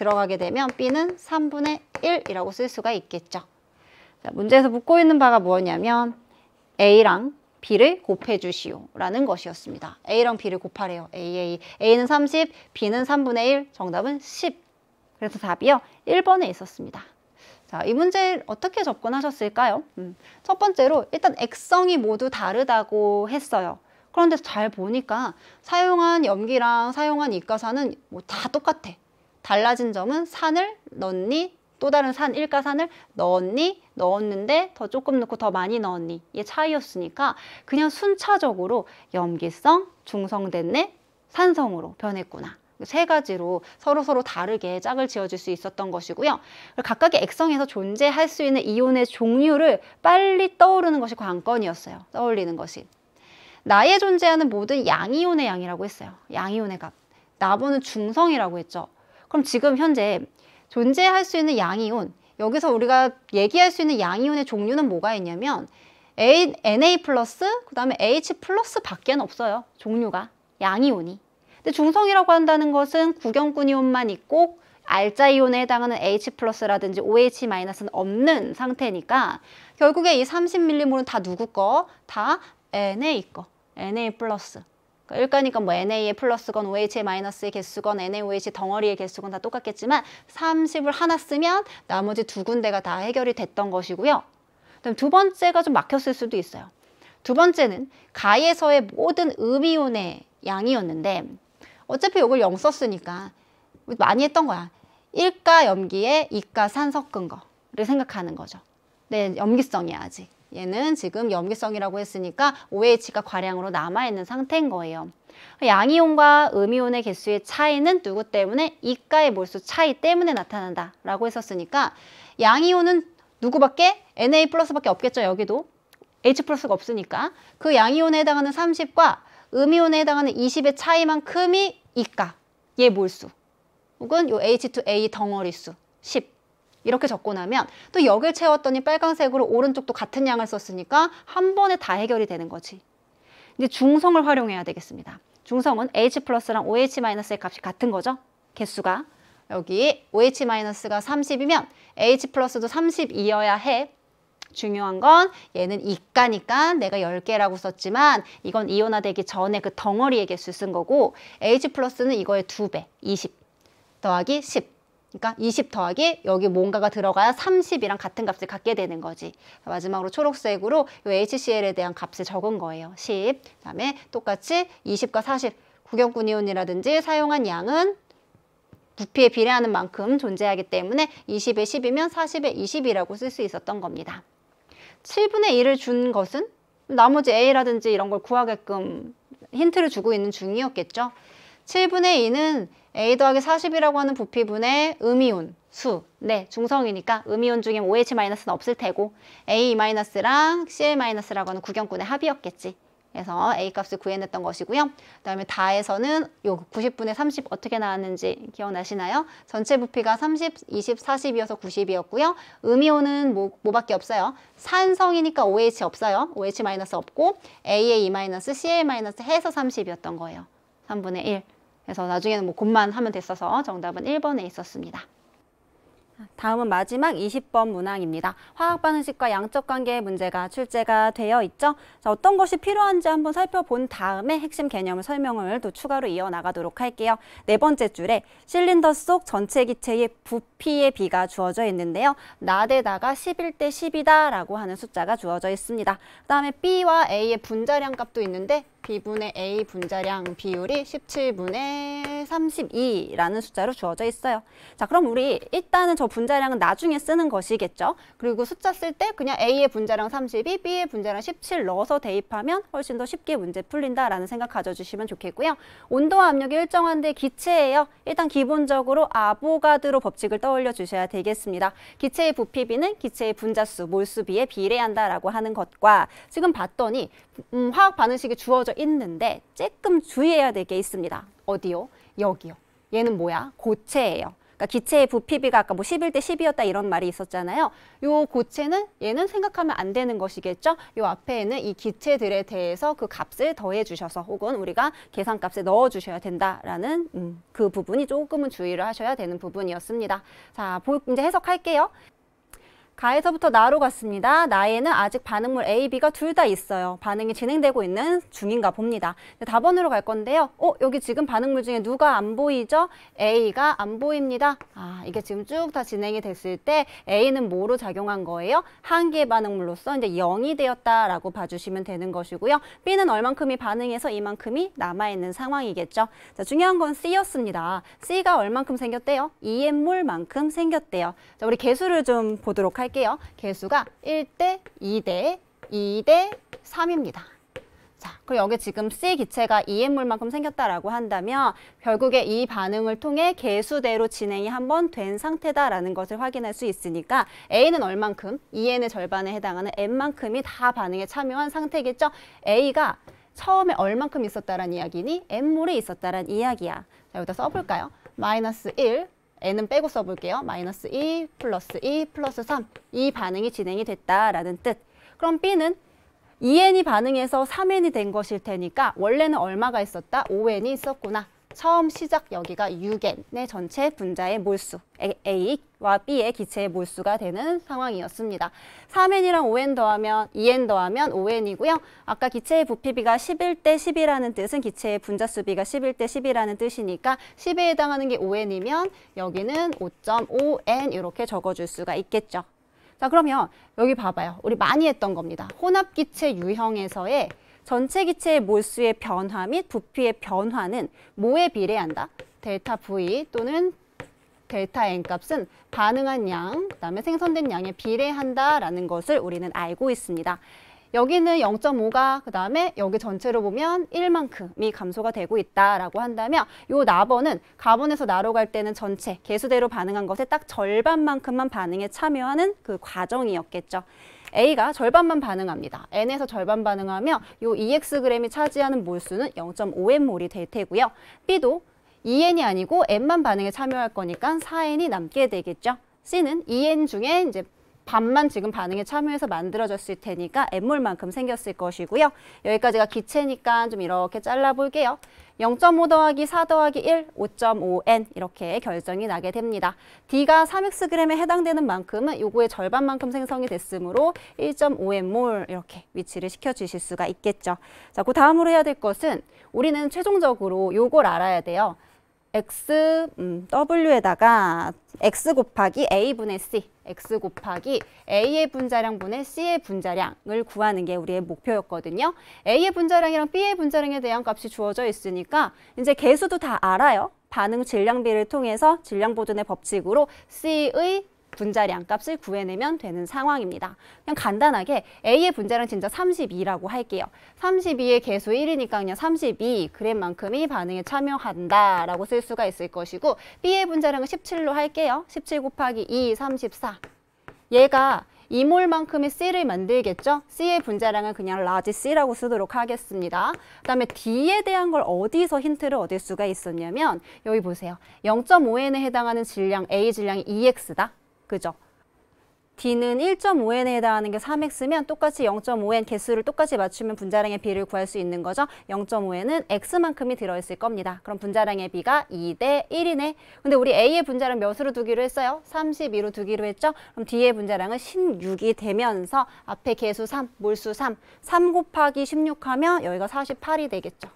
들어가게 되면 B는 3분의 1이라고 쓸 수가 있겠죠. 자, 문제에서 묻고 있는 바가 뭐냐면 A랑 B를 곱해 주시오 라는 것이었습니다. A랑 B를 곱하래요. A, A. A는 30, B는 3분의 1, 정답은 10. 그래서 답이요. 1번에 있었습니다. 자, 이문제 어떻게 접근하셨을까요? 음, 첫 번째로 일단 액성이 모두 다르다고 했어요. 그런데 잘 보니까 사용한 염기랑 사용한 이과사는 뭐 다 똑같아. 달라진 점은 산을 넣니 었또 다른 산 일가산을 넣었니 넣었는데 더 조금 넣고 더 많이 넣었니 이게 차이였으니까 그냥 순차적으로 염기성 중성됐네 산성으로 변했구나 세 가지로 서로 서로 다르게 짝을 지어줄 수 있었던 것이고요. 각각의 액성에서 존재할 수 있는 이온의 종류를 빨리 떠오르는 것이 관건이었어요. 떠올리는 것이. 나에 존재하는 모든 양이온의 양이라고 했어요. 양이온의 값. 나보는 중성이라고 했죠. 그럼 지금 현재 존재할 수 있는 양이온 여기서 우리가 얘기할 수 있는 양이온의 종류는 뭐가 있냐면 A, Na 플러스 그 다음에 H 플러스 밖에 없어요 종류가 양이온이 근데 중성이라고 한다는 것은 구경꾼 이온만 있고 알짜 이온에 해당하는 H 플러스라든지 OH 마이너스는 없는 상태니까 결국에 이 30ml은 다 누구 거? 다 Na 거, Na 플러스 그러니까 뭐 NA의 플러스건 OH의 마이너스의 개수건 NaOH 덩어리의 개수건 다 똑같겠지만 30을 하나 쓰면 나머지 두 군데가 다 해결이 됐던 것이고요. 그다음 두 번째가 좀 막혔을 수도 있어요. 두 번째는 가에서의 모든 음이온의 양이었는데 어차피 이걸 0 썼으니까 많이 했던 거야. 1가 염기에 2가 산 섞은 거를 생각하는 거죠. 네, 염기성이야 아직. 얘는 지금 염기성이라고 했으니까 OH가 과량으로 남아있는 상태인 거예요. 양이온과 음이온의 개수의 차이는 누구 때문에? 이가의 몰수 차이 때문에 나타난다 라고 했었으니까 양이온은 누구밖에? Na 플러스밖에 없겠죠 여기도 H 플러스가 없으니까 그 양이온에 해당하는 30과 음이온에 해당하는 20의 차이만큼이 이가 얘 몰수 혹은 요 H2A 덩어리 수10 이렇게 적고 나면 또 역을 채웠더니 빨간색으로 오른쪽도 같은 양을 썼으니까 한 번에 다 해결이 되는 거지. 이제 중성을 활용해야 되겠습니다. 중성은 H 플러스랑 OH-의 값이 같은 거죠. 개수가. 여기 OH-가 30이면 H 플러스도 3이어야 해. 중요한 건 얘는 이가니까 내가 10개라고 썼지만 이건 이온화되기 전에 그 덩어리의 개수 쓴 거고 H 플러스는 이거의 2배, 20 더하기 10. 그러니까 20 더하기 여기 뭔가가 들어가야 30이랑 같은 값을 갖게 되는 거지. 마지막으로 초록색으로 이 HCl에 대한 값을 적은 거예요. 10. 그다음에 똑같이 20과 40. 구경꾼이온이라든지 사용한 양은 부피에 비례하는 만큼 존재하기 때문에 20에 10이면 40에 20이라고 쓸 수 있었던 겁니다. 7분의 1을 준 것은 나머지 A라든지 이런 걸 구하게끔 힌트를 주고 있는 중이었겠죠. 7분의 2는 A 더하기 40이라고 하는 부피분의 음이온 수. 네, 중성이니까 음이온 중에 OH-는 없을 테고 A-랑 CL-라고 하는 구경꾼의 합이었겠지. 그래서 A값을 구해냈던 것이고요. 그 다음에 다에서는 요 90분의 30 어떻게 나왔는지 기억나시나요? 전체 부피가 30, 20, 40이어서 90이었고요. 음이온은 뭐, 뭐밖에 없어요? 산성이니까 OH 없어요. OH- 없고 AA-, CL- 해서 30이었던 거예요. 3분의 1. 그래서 나중에는 뭐 곱만 하면 됐어서 정답은 1번에 있었습니다. 다음은 마지막 20번 문항입니다. 화학 반응식과 양적 관계의 문제가 출제가 되어 있죠. 자, 어떤 것이 필요한지 한번 살펴본 다음에 핵심 개념을 설명을 또 추가로 이어나가도록 할게요. 네 번째 줄에 실린더 속 전체 기체의 부피의 비가 주어져 있는데요. 나대다가 11대 10이다라고 하는 숫자가 주어져 있습니다. 그다음에 B와 A의 분자량 값도 있는데 B분의 A 분자량 비율이 17분의 32라는 숫자로 주어져 있어요. 자, 그럼 우리 일단은 저 분자량은 나중에 쓰는 것이겠죠. 그리고 숫자 쓸 때 그냥 A의 분자량 32, B의 분자량 17 넣어서 대입하면 훨씬 더 쉽게 문제 풀린다라는 생각 가져주시면 좋겠고요. 온도와 압력이 일정한데 기체예요. 일단 기본적으로 아보가드로 법칙을 떠올려 주셔야 되겠습니다. 기체의 부피비는 기체의 분자수, 몰수비에 비례한다라고 하는 것과 지금 봤더니 음, 화학 반응식이 주어져 알려져 있는데 조금 주의해야 될 게 있습니다. 어디요? 여기요. 얘는 뭐야? 고체예요. 그러니까 기체의 부피비가 아까 뭐 11대 1 0이다 이런 말이 있었잖아요. 요 고체는 얘는 생각하면 안 되는 것이겠죠. 요 앞에는 이 기체들에 대해서 그 값을 더해 주셔서 혹은 우리가 계산값에 넣어 주셔야 된다라는 음, 그 부분이 조금은 주의를 하셔야 되는 부분이었습니다. 자, 이제 해석할게요. 가에서부터 나로 갔습니다. 나에는 아직 반응물 A, B가 둘 다 있어요. 반응이 진행되고 있는 중인가 봅니다. 네, 답원으로 갈 건데요. 어, 여기 지금 반응물 중에 누가 안 보이죠? A가 안 보입니다. 아, 이게 지금 쭉 다 진행이 됐을 때 A는 뭐로 작용한 거예요? 한 개의 반응물로서 이제 0이 되었다라고 봐주시면 되는 것이고요. B는 얼만큼이 반응해서 이만큼이 남아있는 상황이겠죠. 자, 중요한 건 C였습니다. C가 얼만큼 생겼대요? 2M물만큼 e 생겼대요. 자, 우리 개수를 좀 보도록 할게요. 할게요. 개수가 1 대 2대 2대 3입니다. 자, 그리고 여기 지금 C 기체가 EM물만큼 생겼다라고 한다면 결국에 이 반응을 통해 개수대로 진행이 한 번 된 상태다라는 것을 확인할 수 있으니까 A는 얼만큼, EN의 절반에 해당하는 N만큼이 다 반응에 참여한 상태겠죠? A가 처음에 얼만큼 있었다는 이야기니 n 물에있었다는 이야기야. 자, 여기다 써볼까요? 마이너스 1 n은 빼고 써볼게요. 마이너스 2 플러스 2 플러스 3. 이 반응이 진행이 됐다라는 뜻. 그럼 b는 2n이 반응해서 3n이 된 것일 테니까 원래는 얼마가 있었다? 5n이 있었구나. 처음 시작 여기가 유겐의 전체 분자의 몰수, A와 B의 기체의 몰수가 되는 상황이었습니다. 3N이랑 5N 더하면 2N 더하면 5N이고요. 아까 기체의 부피비가 11대 10이라는 뜻은 기체의 분자 수비가 11대 10이라는 뜻이니까 10에 해당하는 게 5N이면 여기는 5.5N 이렇게 적어줄 수가 있겠죠. 자 그러면 여기 봐봐요. 우리 많이 했던 겁니다. 혼합기체 유형에서의 전체 기체의 몰수의 변화 및 부피의 변화는 모에 비례한다. 델타 V 또는 델타 N 값은 반응한 양, 그다음에 생성된 양에 비례한다라는 것을 우리는 알고 있습니다. 여기는 0.5가 그다음에 여기 전체로 보면 1만큼이 감소가 되고 있다라고 한다면 요 나번은 가번에서 나로 갈 때는 전체 개수대로 반응한 것의 딱 절반만큼만 반응에 참여하는 그 과정이었겠죠. A가 절반만 반응합니다. N에서 절반 반응하며 이 EX그램이 차지하는 몰수는 0.5N몰이 될 테고요. B도 2N이 e 아니고 N만 반응에 참여할 거니까 4N이 남게 되겠죠. C는 2N e 중에 이제 반만 지금 반응에 참여해서 만들어졌을 테니까 N몰만큼 생겼을 것이고요. 여기까지가 기체니까 좀 이렇게 잘라볼게요. 0.5 더하기 4 더하기 1, 5.5n 이렇게 결정이 나게 됩니다. D가 3xg에 해당되는 만큼은 요거의 절반만큼 생성이 됐으므로 1.5n몰 이렇게 위치를 시켜주실 수가 있겠죠. 자, 그 다음으로 해야 될 것은 우리는 최종적으로 요걸 알아야 돼요. x 음, w에다가 x 곱하기 a분의 c, x 곱하기 a의 분자량분의 c의 분자량을 구하는 게 우리의 목표였거든요. a의 분자량이랑 b의 분자량에 대한 값이 주어져 있으니까 이제 개수도 다 알아요. 반응 질량비를 통해서 질량보존의 법칙으로 C의 분자량 값을 구해내면 되는 상황입니다. 그냥 간단하게 A의 분자량 진짜 32라고 할게요. 32의 개수 1이니까 그냥 32 그램만큼이 반응에 참여한다라고 쓸 수가 있을 것이고 B의 분자량은 17로 할게요. 17 곱하기 2, 34. 얘가 이몰만큼의 C를 만들겠죠? C의 분자량은 그냥 라지 C라고 쓰도록 하겠습니다. 그 다음에 D에 대한 걸 어디서 힌트를 얻을 수가 있었냐면 여기 보세요. 0.5N에 해당하는 질량 A 질량이 2X다. 그죠? D는 1.5N에 해당하는 게 3X면 똑같이 0.5N 개수를 똑같이 맞추면 분자량의 B를 구할 수 있는 거죠. 0.5N은 X만큼이 들어있을 겁니다. 그럼 분자량의 B가 2대 1이네. 근데 우리 A의 분자량 몇으로 두기로 했어요? 32로 두기로 했죠. 그럼 D의 분자량은 16이 되면서 앞에 개수 3, 몰수 3, 3 곱하기 16하면 여기가 48이 되겠죠.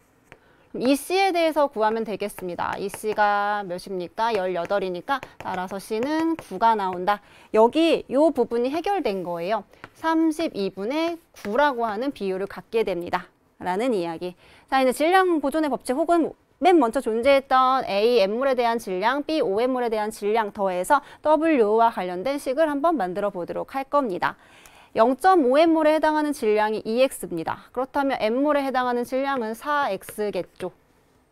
이씨에 대해서 구하면 되겠습니다. 이씨가 몇입니까? 열여덟이니까 따라서 씨는 구가 나온다. 여기 이 부분이 해결된 거예요. 삼십이분의구라고 하는 비율을 갖게 됩니다. 라는 이야기. 자, 이제 질량 보존의 법칙 혹은 맨 먼저 존재했던 A, M물에 대한 질량, B, OM물에 대한 질량 더해서 W와 관련된 식을 한번 만들어 보도록 할 겁니다. 0.5m몰에 해당하는 질량이 2x입니다. 그렇다면 m몰에 해당하는 질량은 4x겠죠.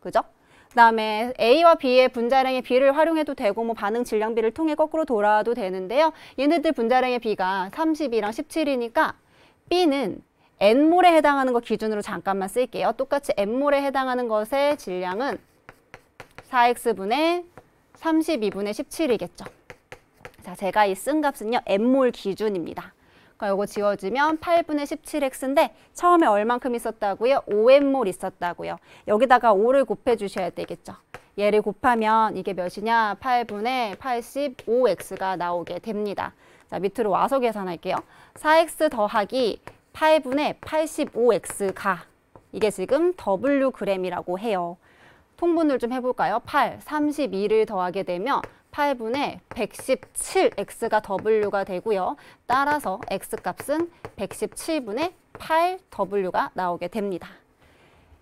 그죠? 그 다음에 A와 B의 분자량의 B를 활용해도 되고 뭐 반응 질량비를 통해 거꾸로 돌아도 되는데요. 얘네들 분자량의 B가 3이랑 17이니까 B는 N몰에 해당하는 거 기준으로 잠깐만 쓸게요. 똑같이 N몰에 해당하는 것의 질량은 4X분의 32분의 17이겠죠. 자, 제가 이 쓴 값은요. N몰 기준입니다. 그 요거 지워지면 8분의 17x인데 처음에 얼만큼 있었다고요? 5m몰 있었다고요. 여기다가 5를 곱해 주셔야 되겠죠. 얘를 곱하면 이게 몇이냐? 8분의 85x가 나오게 됩니다. 자, 밑으로 와서 계산할게요. 4x 더하기 8분의 85x가 이게 지금 W 그램이라고 해요. 통분을 좀 해볼까요? 8, 32를 더하게 되면 8분의 117x가 w가 되고요. 따라서 x값은 117분의 8w가 나오게 됩니다.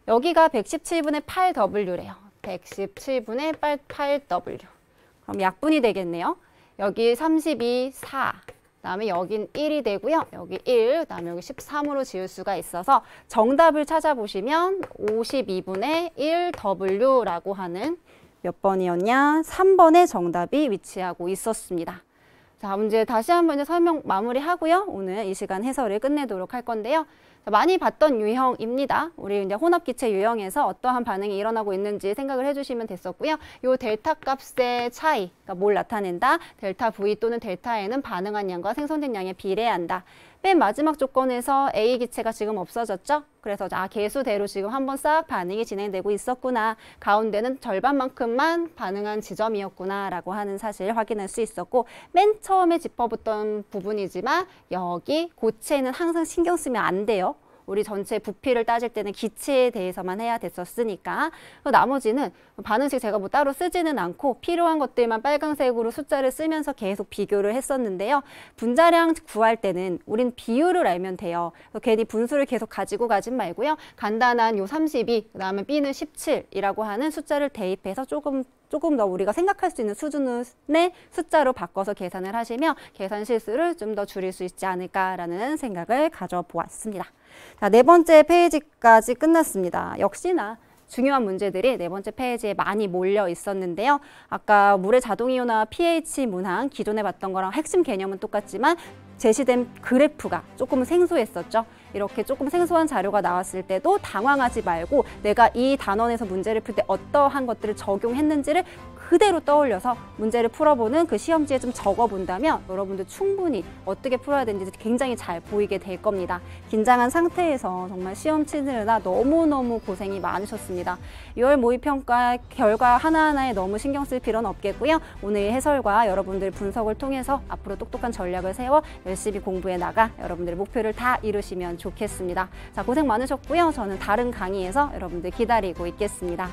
여기가 117분의 8w래요. 117분의 8w. 그럼 약분이 되겠네요. 여기 32, 4. 그다음에 여긴 1이 되고요. 여기 1, 그다음에 여기 13으로 지을 수가 있어서 정답을 찾아보시면 52분의 1w라고 하는 몇 번이었냐? 3번의 정답이 위치하고 있었습니다. 자, 문제 다시 한번 설명 마무리하고요. 오늘 이 시간 해설을 끝내도록 할 건데요. 많이 봤던 유형입니다. 우리 이제 혼합기체 유형에서 어떠한 반응이 일어나고 있는지 생각을 해주시면 됐었고요. 요 델타 값의 차이, 그러니까 뭘 나타낸다? 델타 V 또는 델타 N은 반응한 양과 생성된 양에 비례한다. 맨 마지막 조건에서 A 기체가 지금 없어졌죠? 그래서 아 개수대로 지금 한번 싹 반응이 진행되고 있었구나. 가운데는 절반만큼만 반응한 지점이었구나라고 하는 사실 확인할 수 있었고 맨 처음에 짚어봤던 부분이지만 여기 고체는 항상 신경 쓰면 안 돼요. 우리 전체 부피를 따질 때는 기체에 대해서만 해야 됐었으니까 나머지는 반응식 제가 뭐 따로 쓰지는 않고 필요한 것들만 빨간색으로 숫자를 쓰면서 계속 비교를 했었는데요. 분자량 구할 때는 우린 비율을 알면 돼요. 괜히 분수를 계속 가지고 가진 말고요. 간단한 요 32, 그다음에 B는 17이라고 하는 숫자를 대입해서 조금 조금 더 우리가 생각할 수 있는 수준의 숫자로 바꿔서 계산을 하시면 계산 실수를 좀 더 줄일 수 있지 않을까라는 생각을 가져보았습니다. 자, 네 번째 페이지까지 끝났습니다. 역시나 중요한 문제들이 네 번째 페이지에 많이 몰려 있었는데요. 아까 물의 자동이온화 pH 문항 기존에 봤던 거랑 핵심 개념은 똑같지만 제시된 그래프가 조금 생소했었죠. 이렇게 조금 생소한 자료가 나왔을 때도 당황하지 말고 내가 이 단원에서 문제를 풀 때 어떠한 것들을 적용했는지를 그대로 떠올려서 문제를 풀어보는 그 시험지에 좀 적어본다면 여러분들 충분히 어떻게 풀어야 되는지 굉장히 잘 보이게 될 겁니다. 긴장한 상태에서 정말 시험 치느라 너무너무 고생이 많으셨습니다. 6월 모의평가 결과 하나하나에 너무 신경 쓸 필요는 없겠고요. 오늘 해설과 여러분들 분석을 통해서 앞으로 똑똑한 전략을 세워 열심히 공부해 나가 여러분들의 목표를 다 이루시면 좋겠습니다. 자, 고생 많으셨고요. 저는 다른 강의에서 여러분들 기다리고 있겠습니다.